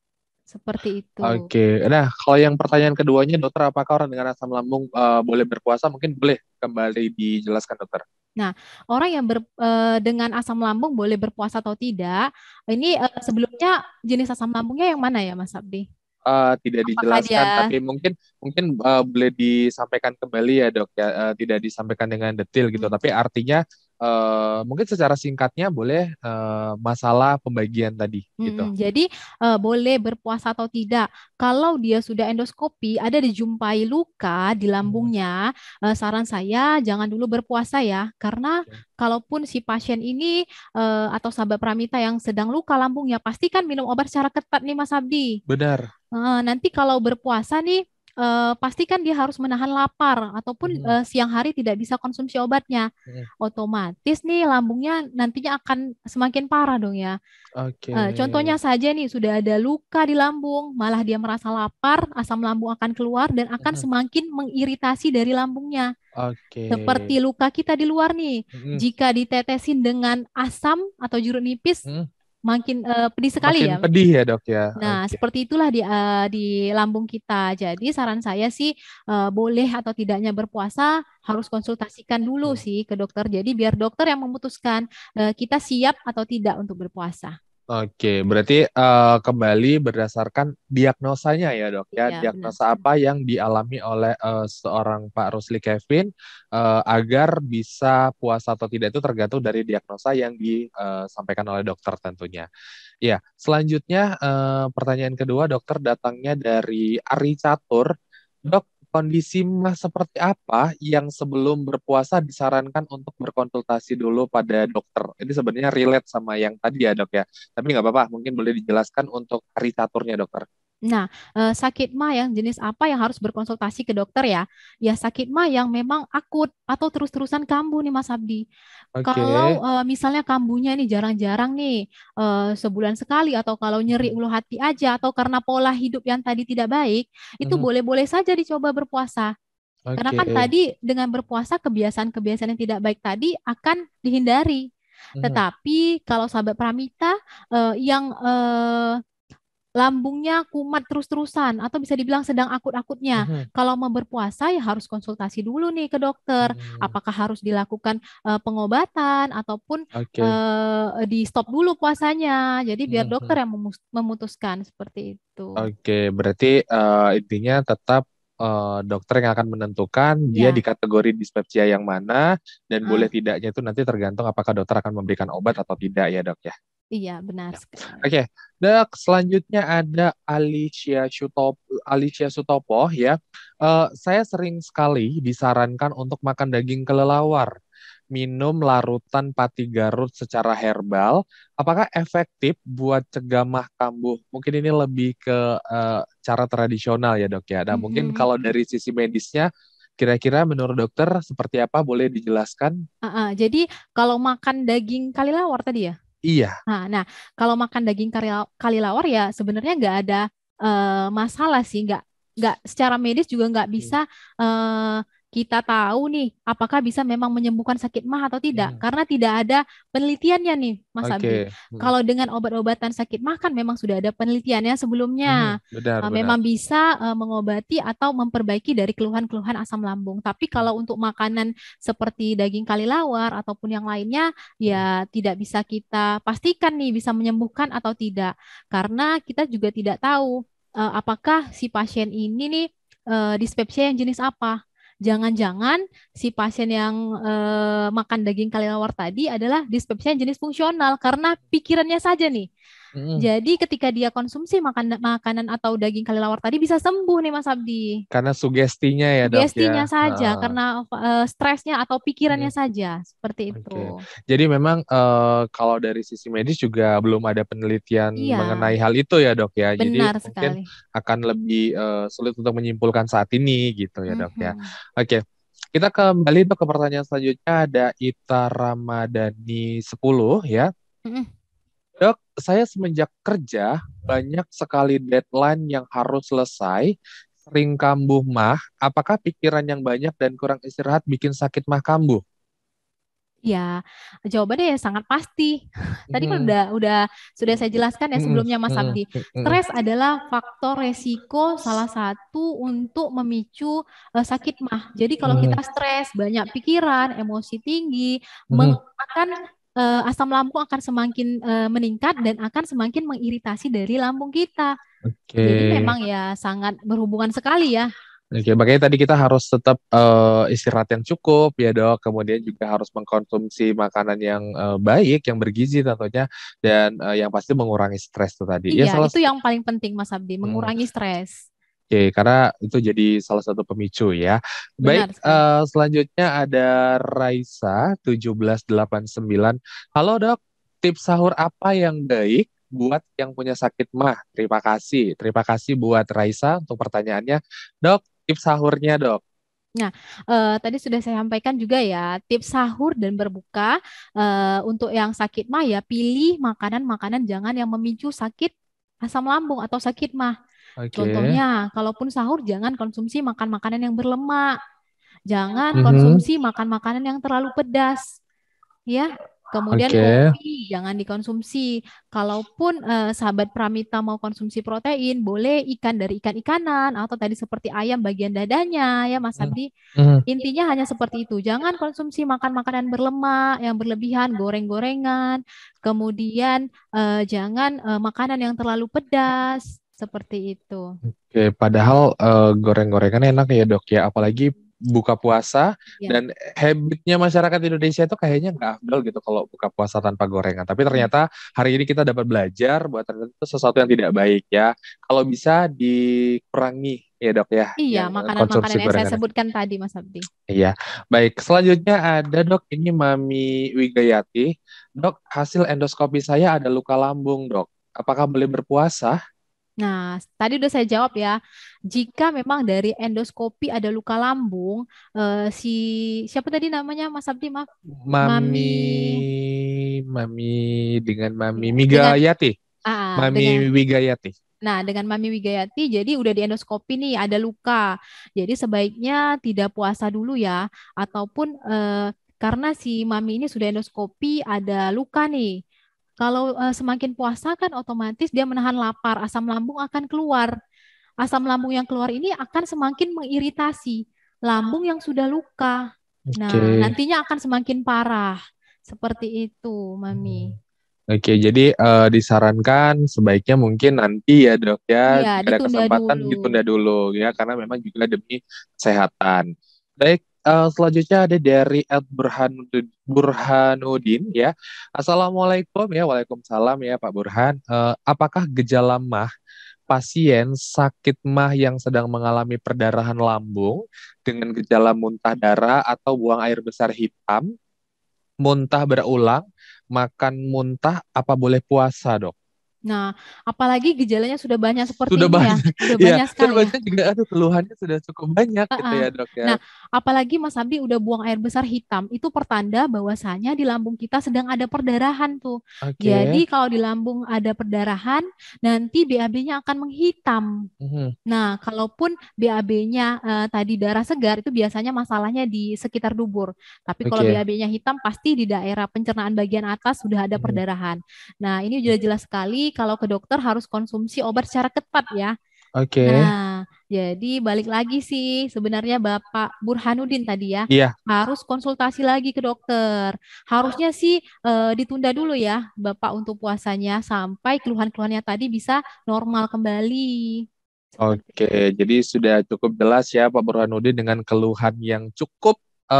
Seperti itu. Oke. Okay. Nah, kalau yang pertanyaan keduanya, dokter, apakah orang dengan asam lambung uh, boleh berpuasa? Mungkin boleh kembali dijelaskan, dokter. Nah, orang yang ber, e, dengan asam lambung boleh berpuasa atau tidak? Ini e, sebelumnya jenis asam lambungnya yang mana ya, Mas Abdi? Uh, tidak Apakah dijelaskan, dia... tapi mungkin mungkin uh, boleh disampaikan kembali ya dok ya, uh, tidak disampaikan dengan detail gitu. Hmm. Tapi artinya Uh, mungkin secara singkatnya boleh uh, masalah pembagian tadi hmm, gitu. Jadi uh, boleh berpuasa atau tidak. Kalau dia sudah endoskopi ada dijumpai luka di hmm. lambungnya, hmm. uh, saran saya jangan dulu berpuasa ya karena okay. kalaupun si pasien ini uh, atau sahabat pramita yang sedang luka lambungnya pastikan minum obat secara ketat nih Mas Abdi. Benar. Uh, nanti kalau berpuasa nih uh, eh, pastikan dia harus menahan lapar ataupun hmm. uh, siang hari tidak bisa konsumsi obatnya. Hmm. Otomatis nih lambungnya nantinya akan semakin parah dong ya. Okay. Uh, eh, contohnya saja nih sudah ada luka di lambung, malah dia merasa lapar, asam lambung akan keluar dan akan hmm. semakin mengiritasi dari lambungnya. Okay. Seperti luka kita di luar nih, hmm. jika ditetesin dengan asam atau jeruk nipis, hmm makin uh, pedih sekali makin ya. Pedih ya dok ya. Nah okay. seperti itulah di uh, di lambung kita. Jadi saran saya sih uh, boleh atau tidaknya berpuasa harus konsultasikan dulu hmm. sih ke dokter. Jadi biar dokter yang memutuskan uh, kita siap atau tidak untuk berpuasa. Oke, berarti uh, kembali berdasarkan diagnosanya ya dok ya, ya diagnosa benar. apa yang dialami oleh uh, seorang Pak Rusli Kevin uh, agar bisa puasa atau tidak itu tergantung dari diagnosa yang disampaikan oleh dokter tentunya. Ya, selanjutnya uh, pertanyaan kedua dokter datangnya dari Ari Catur. Dok, kondisi mah seperti apa yang sebelum berpuasa disarankan untuk berkonsultasi dulu pada dokter? Ini sebenarnya relate sama yang tadi ya dok ya, tapi nggak apa-apa, mungkin boleh dijelaskan untuk hari caturnya dokter. Nah, eh, sakit ma yang jenis apa yang harus berkonsultasi ke dokter ya? Ya sakit ma yang memang akut atau terus-terusan kambuh nih Mas Abdi. Okay. Kalau eh, misalnya kambuhnya ini jarang-jarang nih, eh, sebulan sekali atau kalau nyeri hmm. ulu hati aja atau karena pola hidup yang tadi tidak baik, itu boleh hmm. boleh-boleh saja dicoba berpuasa. Okay. Karena kan tadi dengan berpuasa kebiasaan-kebiasaan yang tidak baik tadi akan dihindari. Hmm. Tetapi kalau sahabat Pramita uh, yang uh, lambungnya kumat terus-terusan atau bisa dibilang sedang akut-akutnya. Mm-hmm. Kalau mau berpuasa ya harus konsultasi dulu nih ke dokter, mm-hmm. apakah harus dilakukan uh, pengobatan ataupun okay. uh, eh, di stop dulu puasanya. Jadi biar mm-hmm. dokter yang memutuskan seperti itu. Oke, okay. berarti uh, intinya tetap uh, dokter yang akan menentukan yeah. dia iya. di kategori dispepsia yang mana dan hmm. boleh tidaknya itu nanti tergantung apakah dokter akan memberikan obat atau tidak ya dok ya. Iya benar. Ya. sekali. Oke, okay. Dok, selanjutnya ada Alicia Sutop Alicia Sutopo ya. Uh, saya sering sekali disarankan untuk makan daging kelelawar. Minum larutan pati garut secara herbal, apakah efektif buat cegah mah kambuh? Mungkin ini lebih ke uh, cara tradisional ya dok ya. Nah mm -hmm. mungkin kalau dari sisi medisnya Kira-kira menurut dokter seperti apa boleh dijelaskan? Uh -uh, jadi kalau makan daging kelelawar tadi ya? Iya. Nah, nah kalau makan daging kalilawar ya sebenarnya nggak ada uh, masalah sih, nggak nggak secara medis juga nggak hmm. bisa hmm. uh, kita tahu nih apakah bisa memang menyembuhkan sakit mah atau tidak hmm. karena tidak ada penelitiannya nih Mas okay. Abi. Hmm. Kalau dengan obat-obatan sakit mah kan memang sudah ada penelitiannya sebelumnya. Hmm. Benar, uh, benar. Memang bisa uh, mengobati atau memperbaiki dari keluhan-keluhan asam lambung. Tapi kalau untuk makanan seperti daging lawar ataupun yang lainnya ya hmm. tidak bisa kita pastikan nih bisa menyembuhkan atau tidak karena kita juga tidak tahu uh, apakah si pasien ini nih uh, dispepsia yang jenis apa jangan-jangan si pasien yang eh, makan daging kalilawar tadi adalah dispepsia jenis fungsional karena pikirannya saja nih Mm. Jadi ketika dia konsumsi makan makanan atau daging kelelawar tadi bisa sembuh nih Mas Abdi. Karena sugestinya ya dok. Ya. Sugestinya ya. saja, uh. karena uh, stresnya atau pikirannya mm. saja seperti itu. Okay. Jadi memang uh, kalau dari sisi medis juga belum ada penelitian iya. mengenai hal itu ya dok ya. Benar Jadi sekali. mungkin akan lebih uh, sulit untuk menyimpulkan saat ini gitu ya dok -hmm. ya. Mm-hmm. Oke. Okay. Kita kembali ke pertanyaan selanjutnya ada Ita Ramadhani 10 ya. Mm -hmm Dok, saya semenjak kerja banyak sekali deadline yang harus selesai, sering kambuh mah. Apakah pikiran yang banyak dan kurang istirahat bikin sakit mah kambuh? Ya, jawabannya ya sangat pasti. Tadi kan hmm. udah udah sudah saya jelaskan ya hmm, sebelumnya Mas hmm, Abdi. Stres adalah faktor resiko salah satu untuk memicu uh, sakit mah. Jadi kalau kita stres, banyak pikiran, emosi tinggi, akan uh, asam lambung akan semakin uh, meningkat dan akan semakin mengiritasi dari lambung kita. Okay. Jadi memang ya sangat berhubungan sekali ya. Oke, okay, makanya tadi kita harus tetap uh, istirahat yang cukup ya dok. Kemudian juga harus mengkonsumsi makanan yang uh, baik, yang bergizi tentunya, dan uh, yang pasti mengurangi stres itu tadi. Ya, iya, ya, salah... itu yang paling penting Mas Abdi, hmm. mengurangi hmm. stres. Oke, karena itu jadi salah satu pemicu ya. Baik, Uh, selanjutnya ada Raisa 1789. Halo dok, tips sahur apa yang baik buat yang punya sakit mah? Terima kasih. Terima kasih buat Raisa untuk pertanyaannya. Dok, tips sahurnya dok. Nah, eh, tadi sudah saya sampaikan juga ya tips sahur dan berbuka eh, untuk yang sakit mah ya pilih makanan-makanan jangan yang memicu sakit asam lambung atau sakit mah. Okay. Contohnya, kalaupun sahur jangan konsumsi makan makanan yang berlemak. Jangan mm-hmm. konsumsi makan makanan yang terlalu pedas. Ya. Kemudian okay. kopi jangan dikonsumsi. Kalaupun eh, sahabat Pramita mau konsumsi protein, boleh ikan dari ikan-ikanan atau tadi seperti ayam bagian dadanya ya Mas mhm. Abdi. Mm-hmm. Intinya hanya seperti itu. Jangan konsumsi makan makanan berlemak yang berlebihan, goreng-gorengan. Kemudian eh, jangan eh, makanan yang terlalu pedas seperti itu. Oke, padahal uh, goreng-gorengan enak ya dok ya, apalagi buka puasa ya. dan habitnya masyarakat Indonesia itu kayaknya nggak afdal gitu kalau buka puasa tanpa gorengan. Tapi ternyata hari ini kita dapat belajar buat ternyata itu sesuatu yang tidak baik ya. Kalau bisa dikurangi ya dok ya. Iya makanan-makanan yang, makanan yang saya sebutkan tadi Mas Abdi. Iya baik selanjutnya ada dok ini Mami Wigayati dok hasil endoskopi saya ada luka lambung dok. Apakah boleh berpuasa? Nah, tadi udah saya jawab ya. Jika memang dari endoskopi ada luka lambung, eh, si siapa tadi namanya Mas Abdi maaf? Mami, mami, mami dengan Mami Migayati. Ah, ah, mami dengan, Wigayati. Nah, dengan Mami Wigayati, jadi udah di endoskopi nih ada luka. Jadi sebaiknya tidak puasa dulu ya, ataupun eh, karena si Mami ini sudah endoskopi ada luka nih. Kalau uh, semakin puasa kan otomatis dia menahan lapar, asam lambung akan keluar. Asam lambung yang keluar ini akan semakin mengiritasi lambung yang sudah luka. Okay. Nah, nantinya akan semakin parah. Seperti itu, Mami. Hmm. Oke, jadi uh, disarankan sebaiknya mungkin nanti ya dok ya, ya ada kesempatan dulu. ditunda dulu ya, karena memang juga demi kesehatan. Baik, uh, selanjutnya ada dari Ed Burhanuddin, Burhanuddin ya. Assalamualaikum ya, waalaikumsalam ya Pak Burhan. Uh, apakah gejala mah pasien sakit mah yang sedang mengalami perdarahan lambung dengan gejala muntah darah atau buang air besar hitam, muntah berulang, makan muntah apa boleh puasa dok? Nah, apalagi gejalanya sudah banyak seperti sudah ini ya, banyak. Iya, kan ya. Sudah banyak sekali. Sudah banyak juga aduh keluhannya sudah cukup banyak uh -uh. gitu ya, Dok ya. Nah, apalagi Mas Abdi udah buang air besar hitam, itu pertanda bahwasanya di lambung kita sedang ada perdarahan tuh. Okay. Jadi kalau di lambung ada perdarahan, nanti BAB-nya akan menghitam. Uh mhm. -huh. Nah, kalaupun BAB-nya uh, eh, tadi darah segar itu biasanya masalahnya di sekitar dubur. Tapi kalau okay. BAB-nya hitam pasti di daerah pencernaan bagian atas sudah ada mhm. perdarahan. Uh -huh. Nah, ini sudah jelas sekali kalau ke dokter harus konsumsi obat secara ketat ya. Oke. Okay. Nah, jadi balik lagi sih sebenarnya Bapak Burhanuddin tadi ya. Iya. Harus konsultasi lagi ke dokter. Harusnya sih e, ditunda dulu ya Bapak untuk puasanya sampai keluhan-keluhannya tadi bisa normal kembali. Oke, jadi sudah cukup jelas ya Pak Burhanuddin dengan keluhan yang cukup e,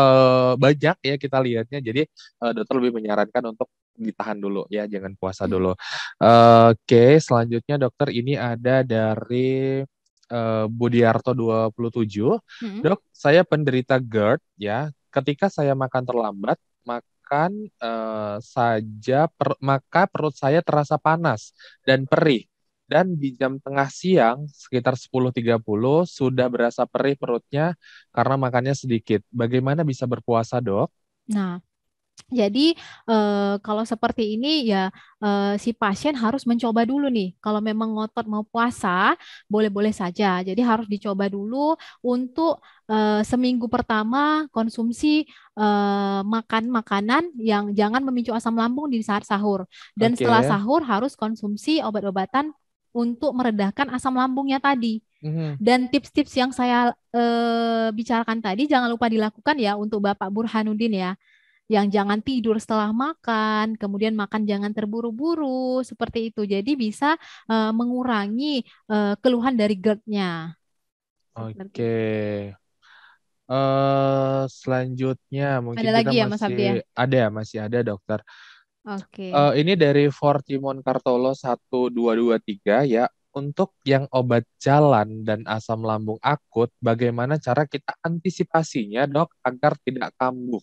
banyak ya kita lihatnya. Jadi e, dokter lebih menyarankan untuk ditahan dulu ya, jangan puasa hmm. dulu. Uh, Oke, okay, selanjutnya dokter ini ada dari uh, Budiarto 27. Hmm. Dok, saya penderita GERD ya. Ketika saya makan terlambat, makan uh, saja per, maka perut saya terasa panas dan perih dan di jam tengah siang sekitar 10.30 sudah berasa perih perutnya karena makannya sedikit. Bagaimana bisa berpuasa, Dok? Nah, jadi eh, kalau seperti ini ya eh, si pasien harus mencoba dulu nih. Kalau memang ngotot mau puasa, boleh-boleh saja. Jadi harus dicoba dulu untuk eh, seminggu pertama konsumsi makan makanan yang jangan memicu asam lambung di saat sahur. Dan okay. setelah sahur harus konsumsi obat-obatan untuk meredakan asam lambungnya tadi. Mhm. Dan tips-tips yang saya e, bicarakan tadi jangan lupa dilakukan ya untuk Bapak Burhanuddin ya yang jangan tidur setelah makan, kemudian makan jangan terburu-buru, seperti itu. Jadi bisa uh, mengurangi uh, keluhan dari GERD-nya. Oke. Okay. Uh, eh, selanjutnya mungkin ada lagi ya, masih Mas Abdi, ya? ada masih ada dokter. Oke. Okay. Uh, ini dari Fortimon Kartolo 1223 ya. Untuk yang obat jalan dan asam lambung akut, bagaimana cara kita antisipasinya, Dok, agar tidak kambuh?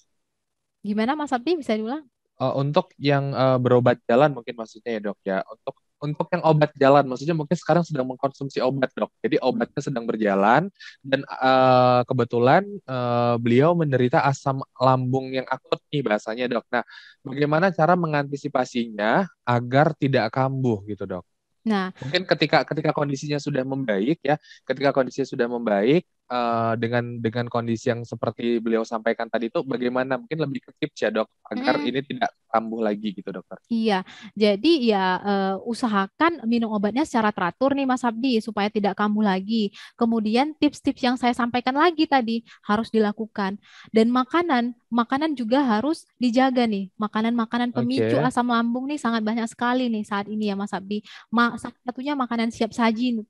Gimana Mas Abdi bisa diulang? Uh, untuk yang uh, berobat jalan mungkin maksudnya ya dok ya. Untuk untuk yang obat jalan, maksudnya mungkin sekarang sedang mengkonsumsi obat dok. Jadi obatnya sedang berjalan dan uh, kebetulan uh, beliau menderita asam lambung yang akut nih bahasanya dok. Nah, bagaimana cara mengantisipasinya agar tidak kambuh gitu dok? Nah, mungkin ketika ketika kondisinya sudah membaik ya, ketika kondisinya sudah membaik, uh, dengan dengan kondisi yang seperti beliau sampaikan tadi itu bagaimana mungkin lebih ke tips ya dok agar hmm. ini tidak kambuh lagi gitu dokter. Iya, jadi ya uh, usahakan minum obatnya secara teratur nih Mas Abdi supaya tidak kambuh lagi. Kemudian tips-tips yang saya sampaikan lagi tadi harus dilakukan dan makanan makanan juga harus dijaga nih. Makanan-makanan pemicu okay. asam lambung nih sangat banyak sekali nih saat ini ya Mas Abdi. Ma satunya makanan siap saji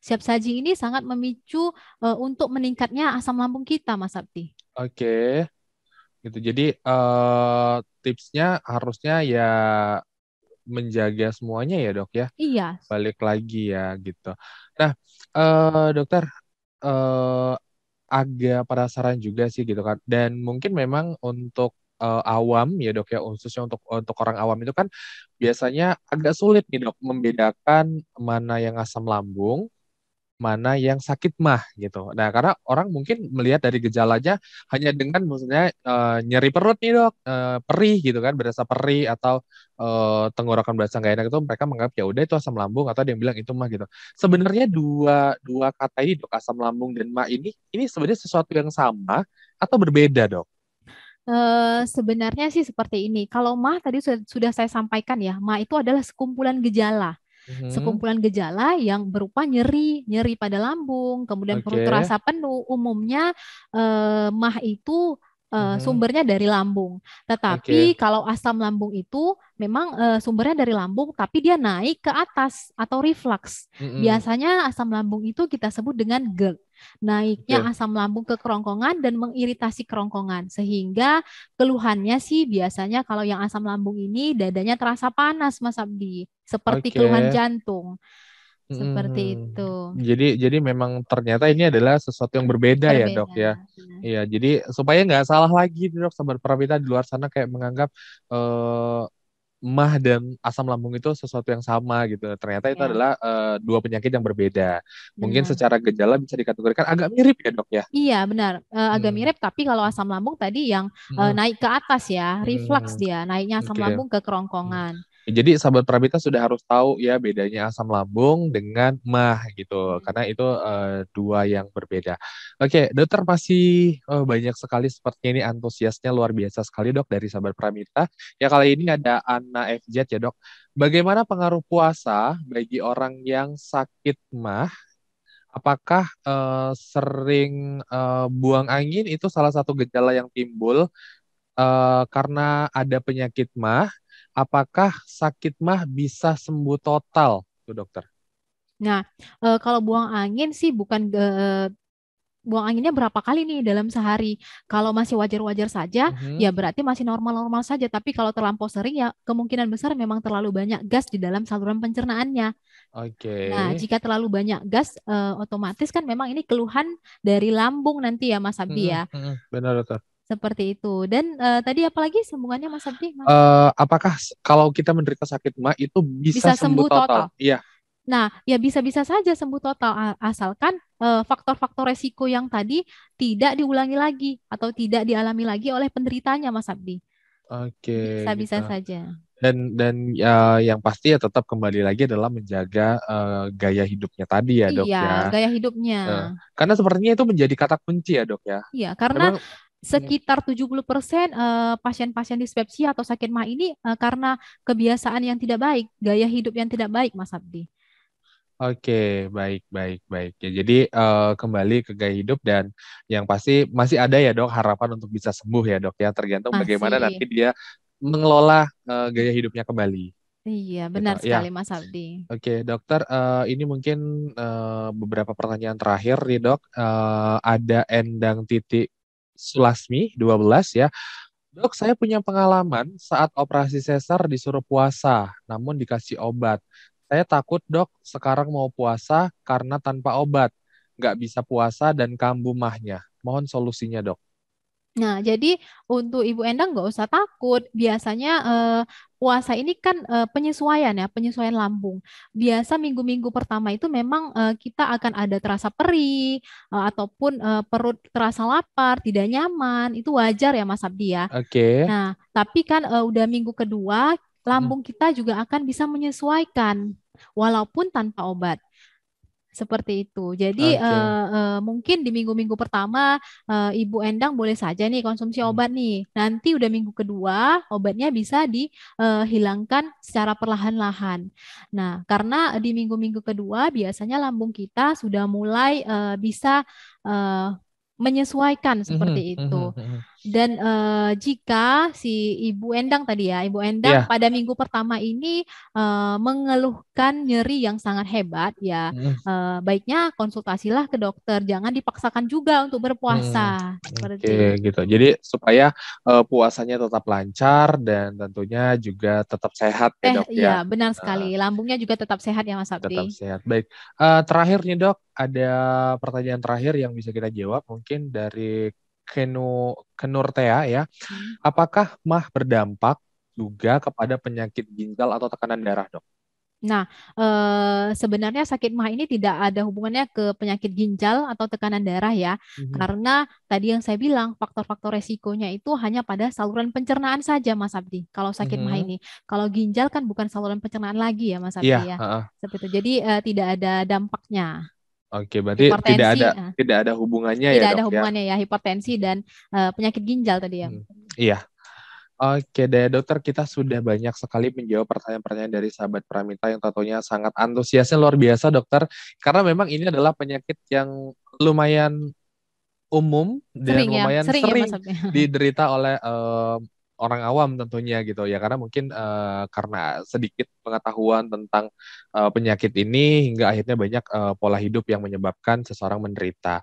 siap saji ini sangat memicu uh, untuk meningkatnya asam lambung kita, Mas Abdi. Oke. Okay. Gitu. Jadi uh, tipsnya harusnya ya menjaga semuanya ya, Dok ya. Iya. Balik lagi ya gitu. Nah, uh, dokter uh, agak penasaran juga sih gitu kan. Dan mungkin memang untuk uh, awam ya dok ya khususnya untuk untuk orang awam itu kan biasanya agak sulit nih dok membedakan mana yang asam lambung mana yang sakit mah gitu. Nah karena orang mungkin melihat dari gejalanya hanya dengan maksudnya uh, nyeri perut nih dok, uh, perih gitu kan, berasa perih atau uh, tenggorokan berasa nggak enak itu mereka menganggap ya udah itu asam lambung atau dia bilang itu mah gitu. Sebenarnya dua dua kata ini dok asam lambung dan mah ini ini sebenarnya sesuatu yang sama atau berbeda dok? Uh, sebenarnya sih seperti ini. Kalau mah tadi sudah, sudah saya sampaikan ya, mah itu adalah sekumpulan gejala hmm. sekumpulan gejala yang berupa nyeri, nyeri pada lambung, kemudian okay. perut terasa penuh. Umumnya eh, mah itu uh, hmm. sumbernya dari lambung. Tetapi okay. kalau asam lambung itu memang uh, sumbernya dari lambung, tapi dia naik ke atas atau reflux. Hmm. Biasanya asam lambung itu kita sebut dengan GERD. Naiknya asam lambung ke kerongkongan dan mengiritasi kerongkongan. Sehingga keluhannya sih biasanya kalau yang asam lambung ini dadanya terasa panas Mas Abdi, seperti okay. keluhan jantung seperti hmm. itu. Jadi jadi memang ternyata ini adalah sesuatu yang berbeda, ya, berbeda ya dok ya. Iya ya, jadi supaya nggak salah lagi dok sahabat perawita di luar sana kayak menganggap uh, Mah dan asam lambung itu sesuatu yang sama gitu. Ternyata itu ya. adalah uh, dua penyakit yang berbeda. Mungkin benar. secara gejala bisa dikategorikan agak mirip ya dok ya? Iya benar, uh, agak hmm. mirip. Tapi kalau asam lambung tadi yang eh, hmm. naik ke atas ya, reflux hmm. dia naiknya asam okay. lambung ke kerongkongan. Hmm. Jadi sahabat pramita sudah harus tahu ya bedanya asam lambung dengan mah gitu, hmm. karena itu uh, dua yang berbeda. Oke, dokter pasti uh, eh, banyak sekali sepertinya ini antusiasnya luar biasa sekali dok dari sahabat pramita. Ya kali ini ada Anna FJ ya dok. Bagaimana pengaruh puasa bagi orang yang sakit mah? Apakah uh, sering uh, buang angin itu salah satu gejala yang timbul uh, karena ada penyakit mah, apakah sakit mah bisa sembuh total, tuh dokter? Nah, e, kalau buang angin sih bukan e, buang anginnya berapa kali nih dalam sehari. Kalau masih wajar-wajar saja, mm-hmm. ya berarti masih normal-normal saja. Tapi kalau terlampau sering ya kemungkinan besar memang terlalu banyak gas di dalam saluran pencernaannya. Oke. Okay. Nah, jika terlalu banyak gas, e, otomatis kan memang ini keluhan dari lambung nanti ya Mas Abi mm-hmm. ya. Mhm. Benar dokter seperti itu. Dan uh, tadi apalagi sembuhannya Mas Abdi? Uh, apakah kalau kita menderita sakit ma itu bisa, bisa sembuh, sembuh total? Iya. Nah, ya bisa-bisa saja sembuh total asalkan faktor eh, faktor-faktor resiko yang tadi tidak diulangi lagi atau tidak dialami lagi oleh penderitanya Mas Abdi. Oke. Okay, bisa-bisa gitu. saja. Dan dan uh, yang pasti ya tetap kembali lagi adalah menjaga uh, gaya hidupnya tadi ya dok iya, ya. gaya hidupnya. Uh, karena sepertinya itu menjadi kata kunci ya dok ya. Iya, karena Emang, Iya. sekitar tujuh puluh persen eh, pasien-pasien dispepsia atau sakit mah ini eh, karena kebiasaan yang tidak baik, gaya hidup yang tidak baik, Mas Abdi. Oke, baik, baik, baik. Ya, jadi uh, kembali ke gaya hidup dan yang pasti masih ada ya dok harapan untuk bisa sembuh ya dok ya tergantung masih. bagaimana nanti dia mengelola uh, gaya hidupnya kembali. Iya, gitu. benar gitu. sekali ya. Mas Abdi. Oke, dokter, uh, ini mungkin uh, beberapa pertanyaan terakhir nih, Dok. Uh, ada endang titik Sulasmi 12 ya. Dok, saya punya pengalaman saat operasi sesar disuruh puasa, namun dikasih obat. Saya takut dok, sekarang mau puasa karena tanpa obat. Nggak bisa puasa dan kambuh mahnya. Mohon solusinya dok. Nah, jadi untuk Ibu Endang nggak usah takut. Biasanya eh, puasa ini kan eh, penyesuaian ya, penyesuaian lambung. Biasa minggu-minggu pertama itu memang eh, kita akan ada terasa perih eh, ataupun eh, perut terasa lapar, tidak nyaman. Itu wajar ya Mas Abdi ya. Oke. Okay. Nah, tapi kan eh, udah minggu kedua, hmm. lambung hmm. kita juga akan bisa menyesuaikan walaupun tanpa obat seperti itu. Jadi okay. uh, eh, uh, eh, mungkin di minggu-minggu pertama uh, Ibu Endang boleh saja nih konsumsi hmm. obat nih. Nanti udah minggu kedua obatnya bisa dihilangkan secara perlahan-lahan. Nah, karena di minggu-minggu kedua biasanya lambung kita sudah mulai uh, bisa uh, menyesuaikan hmm, seperti -hmm. itu. -hmm. hmm dan uh, jika si Ibu Endang tadi ya, Ibu Endang yeah. pada minggu pertama ini uh, mengeluhkan nyeri yang sangat hebat ya, mm. uh, baiknya konsultasilah ke dokter, jangan dipaksakan juga untuk berpuasa. Hmm. Oke, okay, gitu. Jadi supaya uh, puasanya tetap lancar dan tentunya juga tetap sehat ya, eh, ya, Dok ya. Iya, benar sekali. Uh, Lambungnya juga tetap sehat ya Mas Abdi. Tetap sehat. Baik. Uh, terakhir nih, Dok, ada pertanyaan terakhir yang bisa kita jawab mungkin dari kenu, kenurtea ya. Hmm. Apakah mah berdampak juga kepada penyakit ginjal atau tekanan darah, Dok? Nah, e, sebenarnya sakit mah ini tidak ada hubungannya ke penyakit ginjal atau tekanan darah ya, hmm karena tadi yang saya bilang faktor-faktor resikonya itu hanya pada saluran pencernaan saja, Mas Abdi. Kalau sakit hmm mah mhm. ini, kalau ginjal kan bukan saluran pencernaan lagi ya, Mas Abdi yeah, ya. Uh-uh. Seperti itu. Jadi e, tidak ada dampaknya. Oke, berarti hipertensi, tidak ada nah. tidak ada hubungannya tidak ya. Tidak ada dok, ya? hubungannya ya. ya hipertensi dan uh, penyakit ginjal tadi ya. Hmm, iya. Oke deh dokter, kita sudah banyak sekali menjawab pertanyaan-pertanyaan dari sahabat Pramita yang tentunya sangat antusiasnya luar biasa dokter. Karena memang ini adalah penyakit yang lumayan umum dan sering ya, lumayan ya, sering, sering ya, diderita oleh uh, orang awam tentunya gitu ya karena mungkin uh, karena sedikit pengetahuan tentang uh, penyakit ini hingga akhirnya banyak uh, pola hidup yang menyebabkan seseorang menderita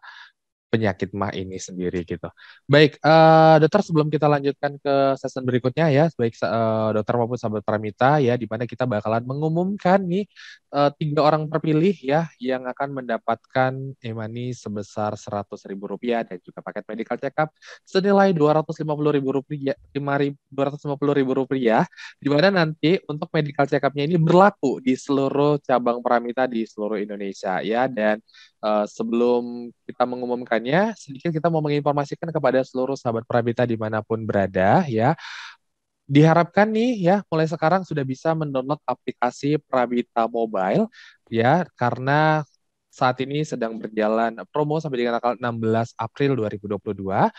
penyakit mah ini sendiri gitu. Baik, uh, dokter sebelum kita lanjutkan ke season berikutnya ya, baik uh, dokter maupun sahabat Pramita ya, di mana kita bakalan mengumumkan nih uh, tiga orang terpilih ya yang akan mendapatkan emani sebesar seratus ribu rupiah dan juga paket medical check up senilai dua ratus lima puluh ribu rupiah, lima ribu ratus lima puluh ribu rupiah, di mana nanti untuk medical check upnya ini berlaku di seluruh cabang Pramita di seluruh Indonesia ya dan Eh, sebelum kita mengumumkannya, sedikit kita mau menginformasikan kepada seluruh sahabat Prabita dimanapun berada ya. Diharapkan nih ya, mulai sekarang sudah bisa mendownload aplikasi Prabita Mobile ya, karena saat ini sedang berjalan promo sampai dengan tanggal 16 April 2022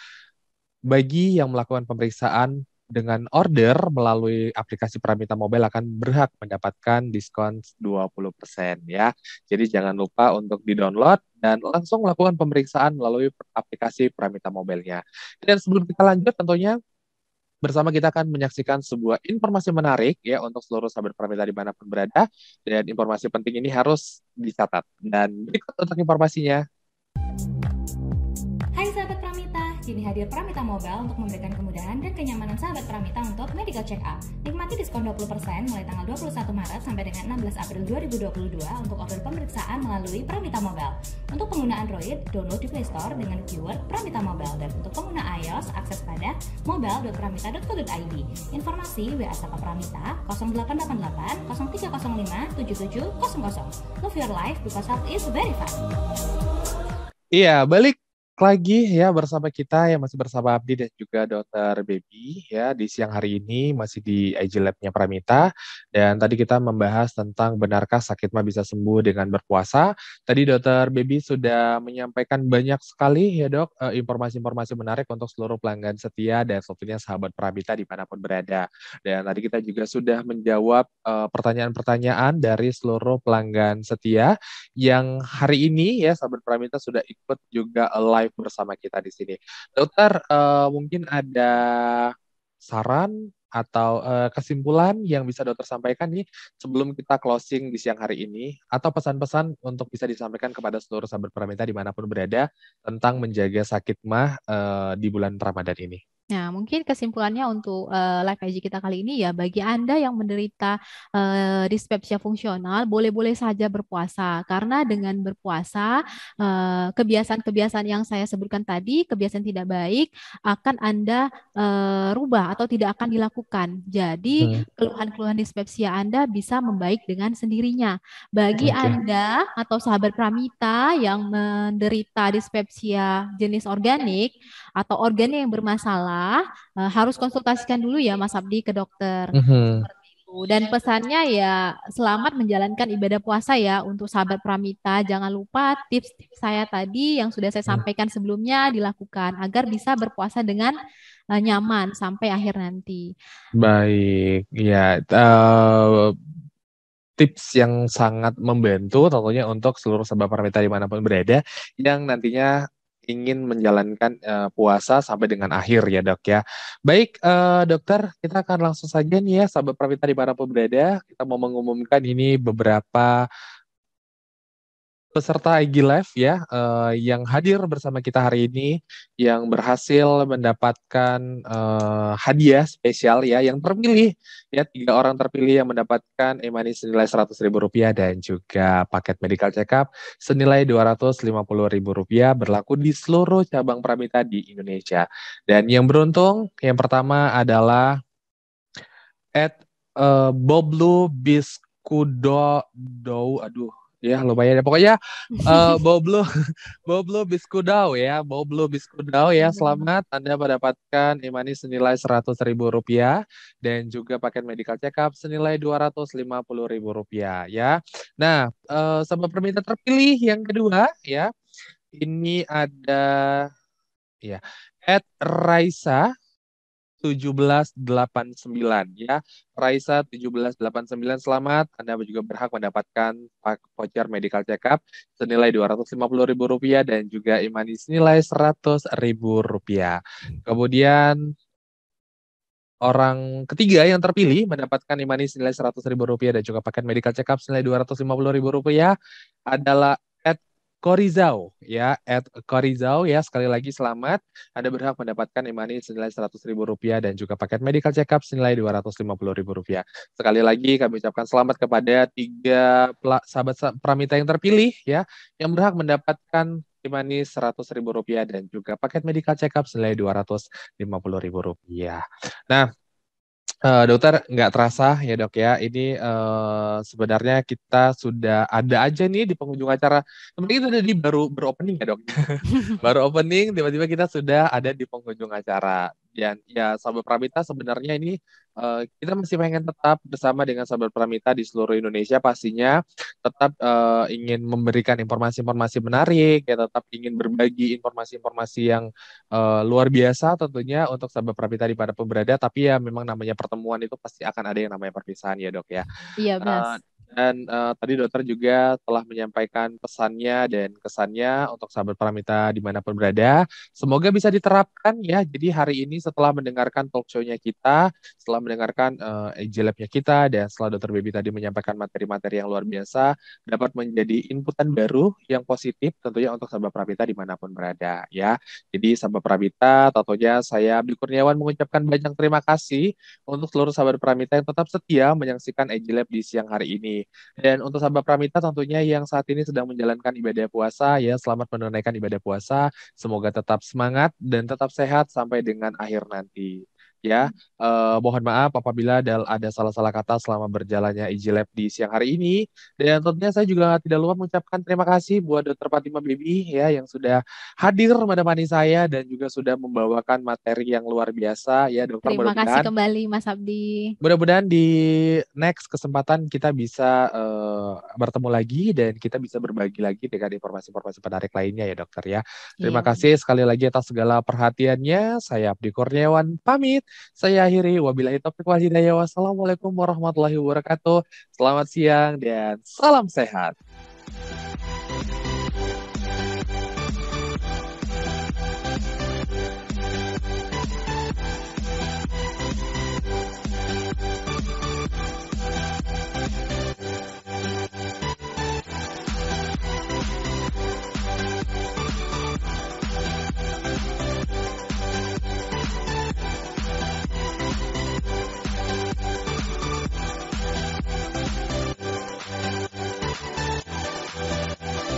bagi yang melakukan pemeriksaan dengan order melalui aplikasi Pramita Mobile akan berhak mendapatkan diskon 20% ya. Jadi jangan lupa untuk di-download dan langsung lakukan pemeriksaan melalui aplikasi Pramita Mobile-nya. Dan sebelum kita lanjut tentunya bersama kita akan menyaksikan sebuah informasi menarik ya untuk seluruh sahabat Pramita dimanapun berada dan informasi penting ini harus dicatat. Dan berikut untuk informasinya. ini hadir Pramita Mobile untuk memberikan kemudahan dan kenyamanan sahabat Pramita untuk medical check-up. Nikmati diskon 20% mulai tanggal 21 Maret sampai dengan 16 April 2022 untuk order pemeriksaan melalui Pramita Mobile. Untuk pengguna Android, download di Play Store dengan keyword Pramita Mobile dan untuk pengguna iOS, akses pada mobile.pramita.co.id. Informasi WA Sapa Pramita 0888 0305 7700. Love your life because health is very fun. Iya, balik lagi ya bersama kita yang masih bersama Abdi dan juga Dokter Baby ya di siang hari ini masih di IG Labnya Pramita dan tadi kita membahas tentang benarkah sakit ma bisa sembuh dengan berpuasa. Tadi Dokter Baby sudah menyampaikan banyak sekali ya dok eh, informasi-informasi menarik untuk seluruh pelanggan setia dan tentunya sahabat Pramita di dimanapun berada. Dan tadi kita juga sudah menjawab eh, pertanyaan-pertanyaan dari seluruh pelanggan setia yang hari ini ya sahabat Pramita sudah ikut juga live live bersama kita di sini. Dokter, uh, mungkin ada saran atau uh, kesimpulan yang bisa dokter sampaikan nih sebelum kita closing di siang hari ini atau pesan-pesan untuk bisa disampaikan kepada seluruh sahabat peramita dimanapun berada tentang menjaga sakit mah uh, di bulan Ramadan ini. Nah, mungkin kesimpulannya untuk uh, live IG kita kali ini ya, bagi Anda yang menderita uh, dispepsia fungsional, boleh-boleh saja berpuasa. Karena dengan berpuasa, kebiasaan eh, kebiasaan-kebiasaan yang saya sebutkan tadi, kebiasaan tidak baik, akan Anda uh, rubah atau tidak akan dilakukan. Jadi, keluhan-keluhan dispepsia Anda bisa membaik dengan sendirinya. Bagi okay. Anda atau sahabat Pramita yang menderita dispepsia jenis organik atau organik yang bermasalah, uh, harus konsultasikan dulu ya Mas Abdi ke dokter. Mm -hmm. Dan pesannya ya selamat menjalankan ibadah puasa ya untuk sahabat Pramita. Jangan lupa tips-tips saya tadi yang sudah saya mm-hmm. sampaikan sebelumnya dilakukan agar bisa berpuasa dengan eh, nyaman sampai akhir nanti. Baik, ya. Uh tips yang sangat membantu tentunya untuk seluruh sahabat pramita dimanapun berada yang nantinya ingin menjalankan uh, puasa sampai dengan akhir ya dok ya. Baik uh, dokter, kita akan langsung saja nih ya sahabat Pravita di mana pun berada, kita mau mengumumkan ini beberapa peserta IG Live ya uh, yang hadir bersama kita hari ini yang berhasil mendapatkan uh, hadiah spesial ya yang terpilih ya tiga orang terpilih yang mendapatkan emani senilai seratus ribu rupiah dan juga paket medical check up senilai dua ratus lima puluh ribu rupiah berlaku di seluruh cabang Pramita di Indonesia dan yang beruntung yang pertama adalah at uh, Boblu Biskudo Dow aduh Ya lumayan ya. Pokoknya uh, eh, Boblo Boblo Biskudau ya, Boblo Biskudau ya. Iya. Selamat Anda mendapatkan imani senilai seratus ribu rupiah dan juga paket medical check up senilai dua ratus lima puluh ribu rupiah ya. Nah, uh, sama permintaan terpilih yang kedua ya. Ini ada ya at Raisa 1789 ya. Raisa 1789 selamat. Anda juga berhak mendapatkan voucher medical check up senilai Rp250.000 dan juga Imani senilai Rp100.000. Kemudian orang ketiga yang terpilih mendapatkan imani senilai seratus ribu rupiah dan juga paket medical check up senilai dua ratus lima puluh ribu rupiah adalah Korizau ya at Korizau ya sekali lagi selamat Anda berhak mendapatkan imani senilai seratus ribu rupiah dan juga paket medical check up senilai dua ratus lima puluh ribu rupiah sekali lagi kami ucapkan selamat kepada tiga sahabat pramita yang terpilih ya yang berhak mendapatkan imani seratus ribu rupiah dan juga paket medical check up senilai dua ratus lima puluh ribu rupiah nah Uh, dokter nggak terasa ya dok ya ini uh, sebenarnya kita sudah ada aja nih di pengunjung acara sebenarnya kita tadi baru beropening ya dok baru opening tiba-tiba kita sudah ada di pengunjung acara dan ya, ya Sahabat Pramita sebenarnya ini uh, kita masih pengen tetap bersama dengan Sahabat Pramita di seluruh Indonesia pastinya tetap uh, ingin memberikan informasi-informasi menarik ya tetap ingin berbagi informasi-informasi yang uh, luar biasa tentunya untuk Sahabat Pramita di pada pemberada tapi ya memang namanya pertemuan itu pasti akan ada yang namanya perpisahan ya dok ya. Iya benar. Uh, dan uh, tadi dokter juga telah menyampaikan pesannya dan kesannya untuk sahabat Pramita dimanapun berada. Semoga bisa diterapkan ya. Jadi hari ini setelah mendengarkan talk show-nya kita, setelah mendengarkan uh, lab-nya kita, dan setelah dokter Baby tadi menyampaikan materi-materi yang luar biasa, dapat menjadi inputan baru yang positif tentunya untuk sahabat Pramita dimanapun berada ya. Jadi sahabat Paramita, tentunya saya Abdi Kurniawan mengucapkan banyak terima kasih untuk seluruh sahabat Pramita yang tetap setia menyaksikan lab di siang hari ini. Dan untuk sahabat Pramita tentunya yang saat ini sedang menjalankan ibadah puasa ya, selamat menunaikan ibadah puasa. Semoga tetap semangat dan tetap sehat sampai dengan akhir nanti ya. Uh, mohon maaf apabila ada, salah-salah kata selama berjalannya IG Lab di siang hari ini. Dan tentunya saya juga tidak lupa mengucapkan terima kasih buat Dr. Fatima Baby ya yang sudah hadir menemani saya dan juga sudah membawakan materi yang luar biasa ya dokter. Terima kasih kembali Mas Abdi. Mudah-mudahan di next kesempatan kita bisa uh, bertemu lagi dan kita bisa berbagi lagi dengan informasi-informasi menarik lainnya ya dokter ya. Terima yeah. kasih sekali lagi atas segala perhatiannya. Saya Abdi Kurniawan pamit. Saya akhiri, wabillahi taufiq wal hidayah. Wassalamualaikum warahmatullahi wabarakatuh. Selamat siang dan salam sehat.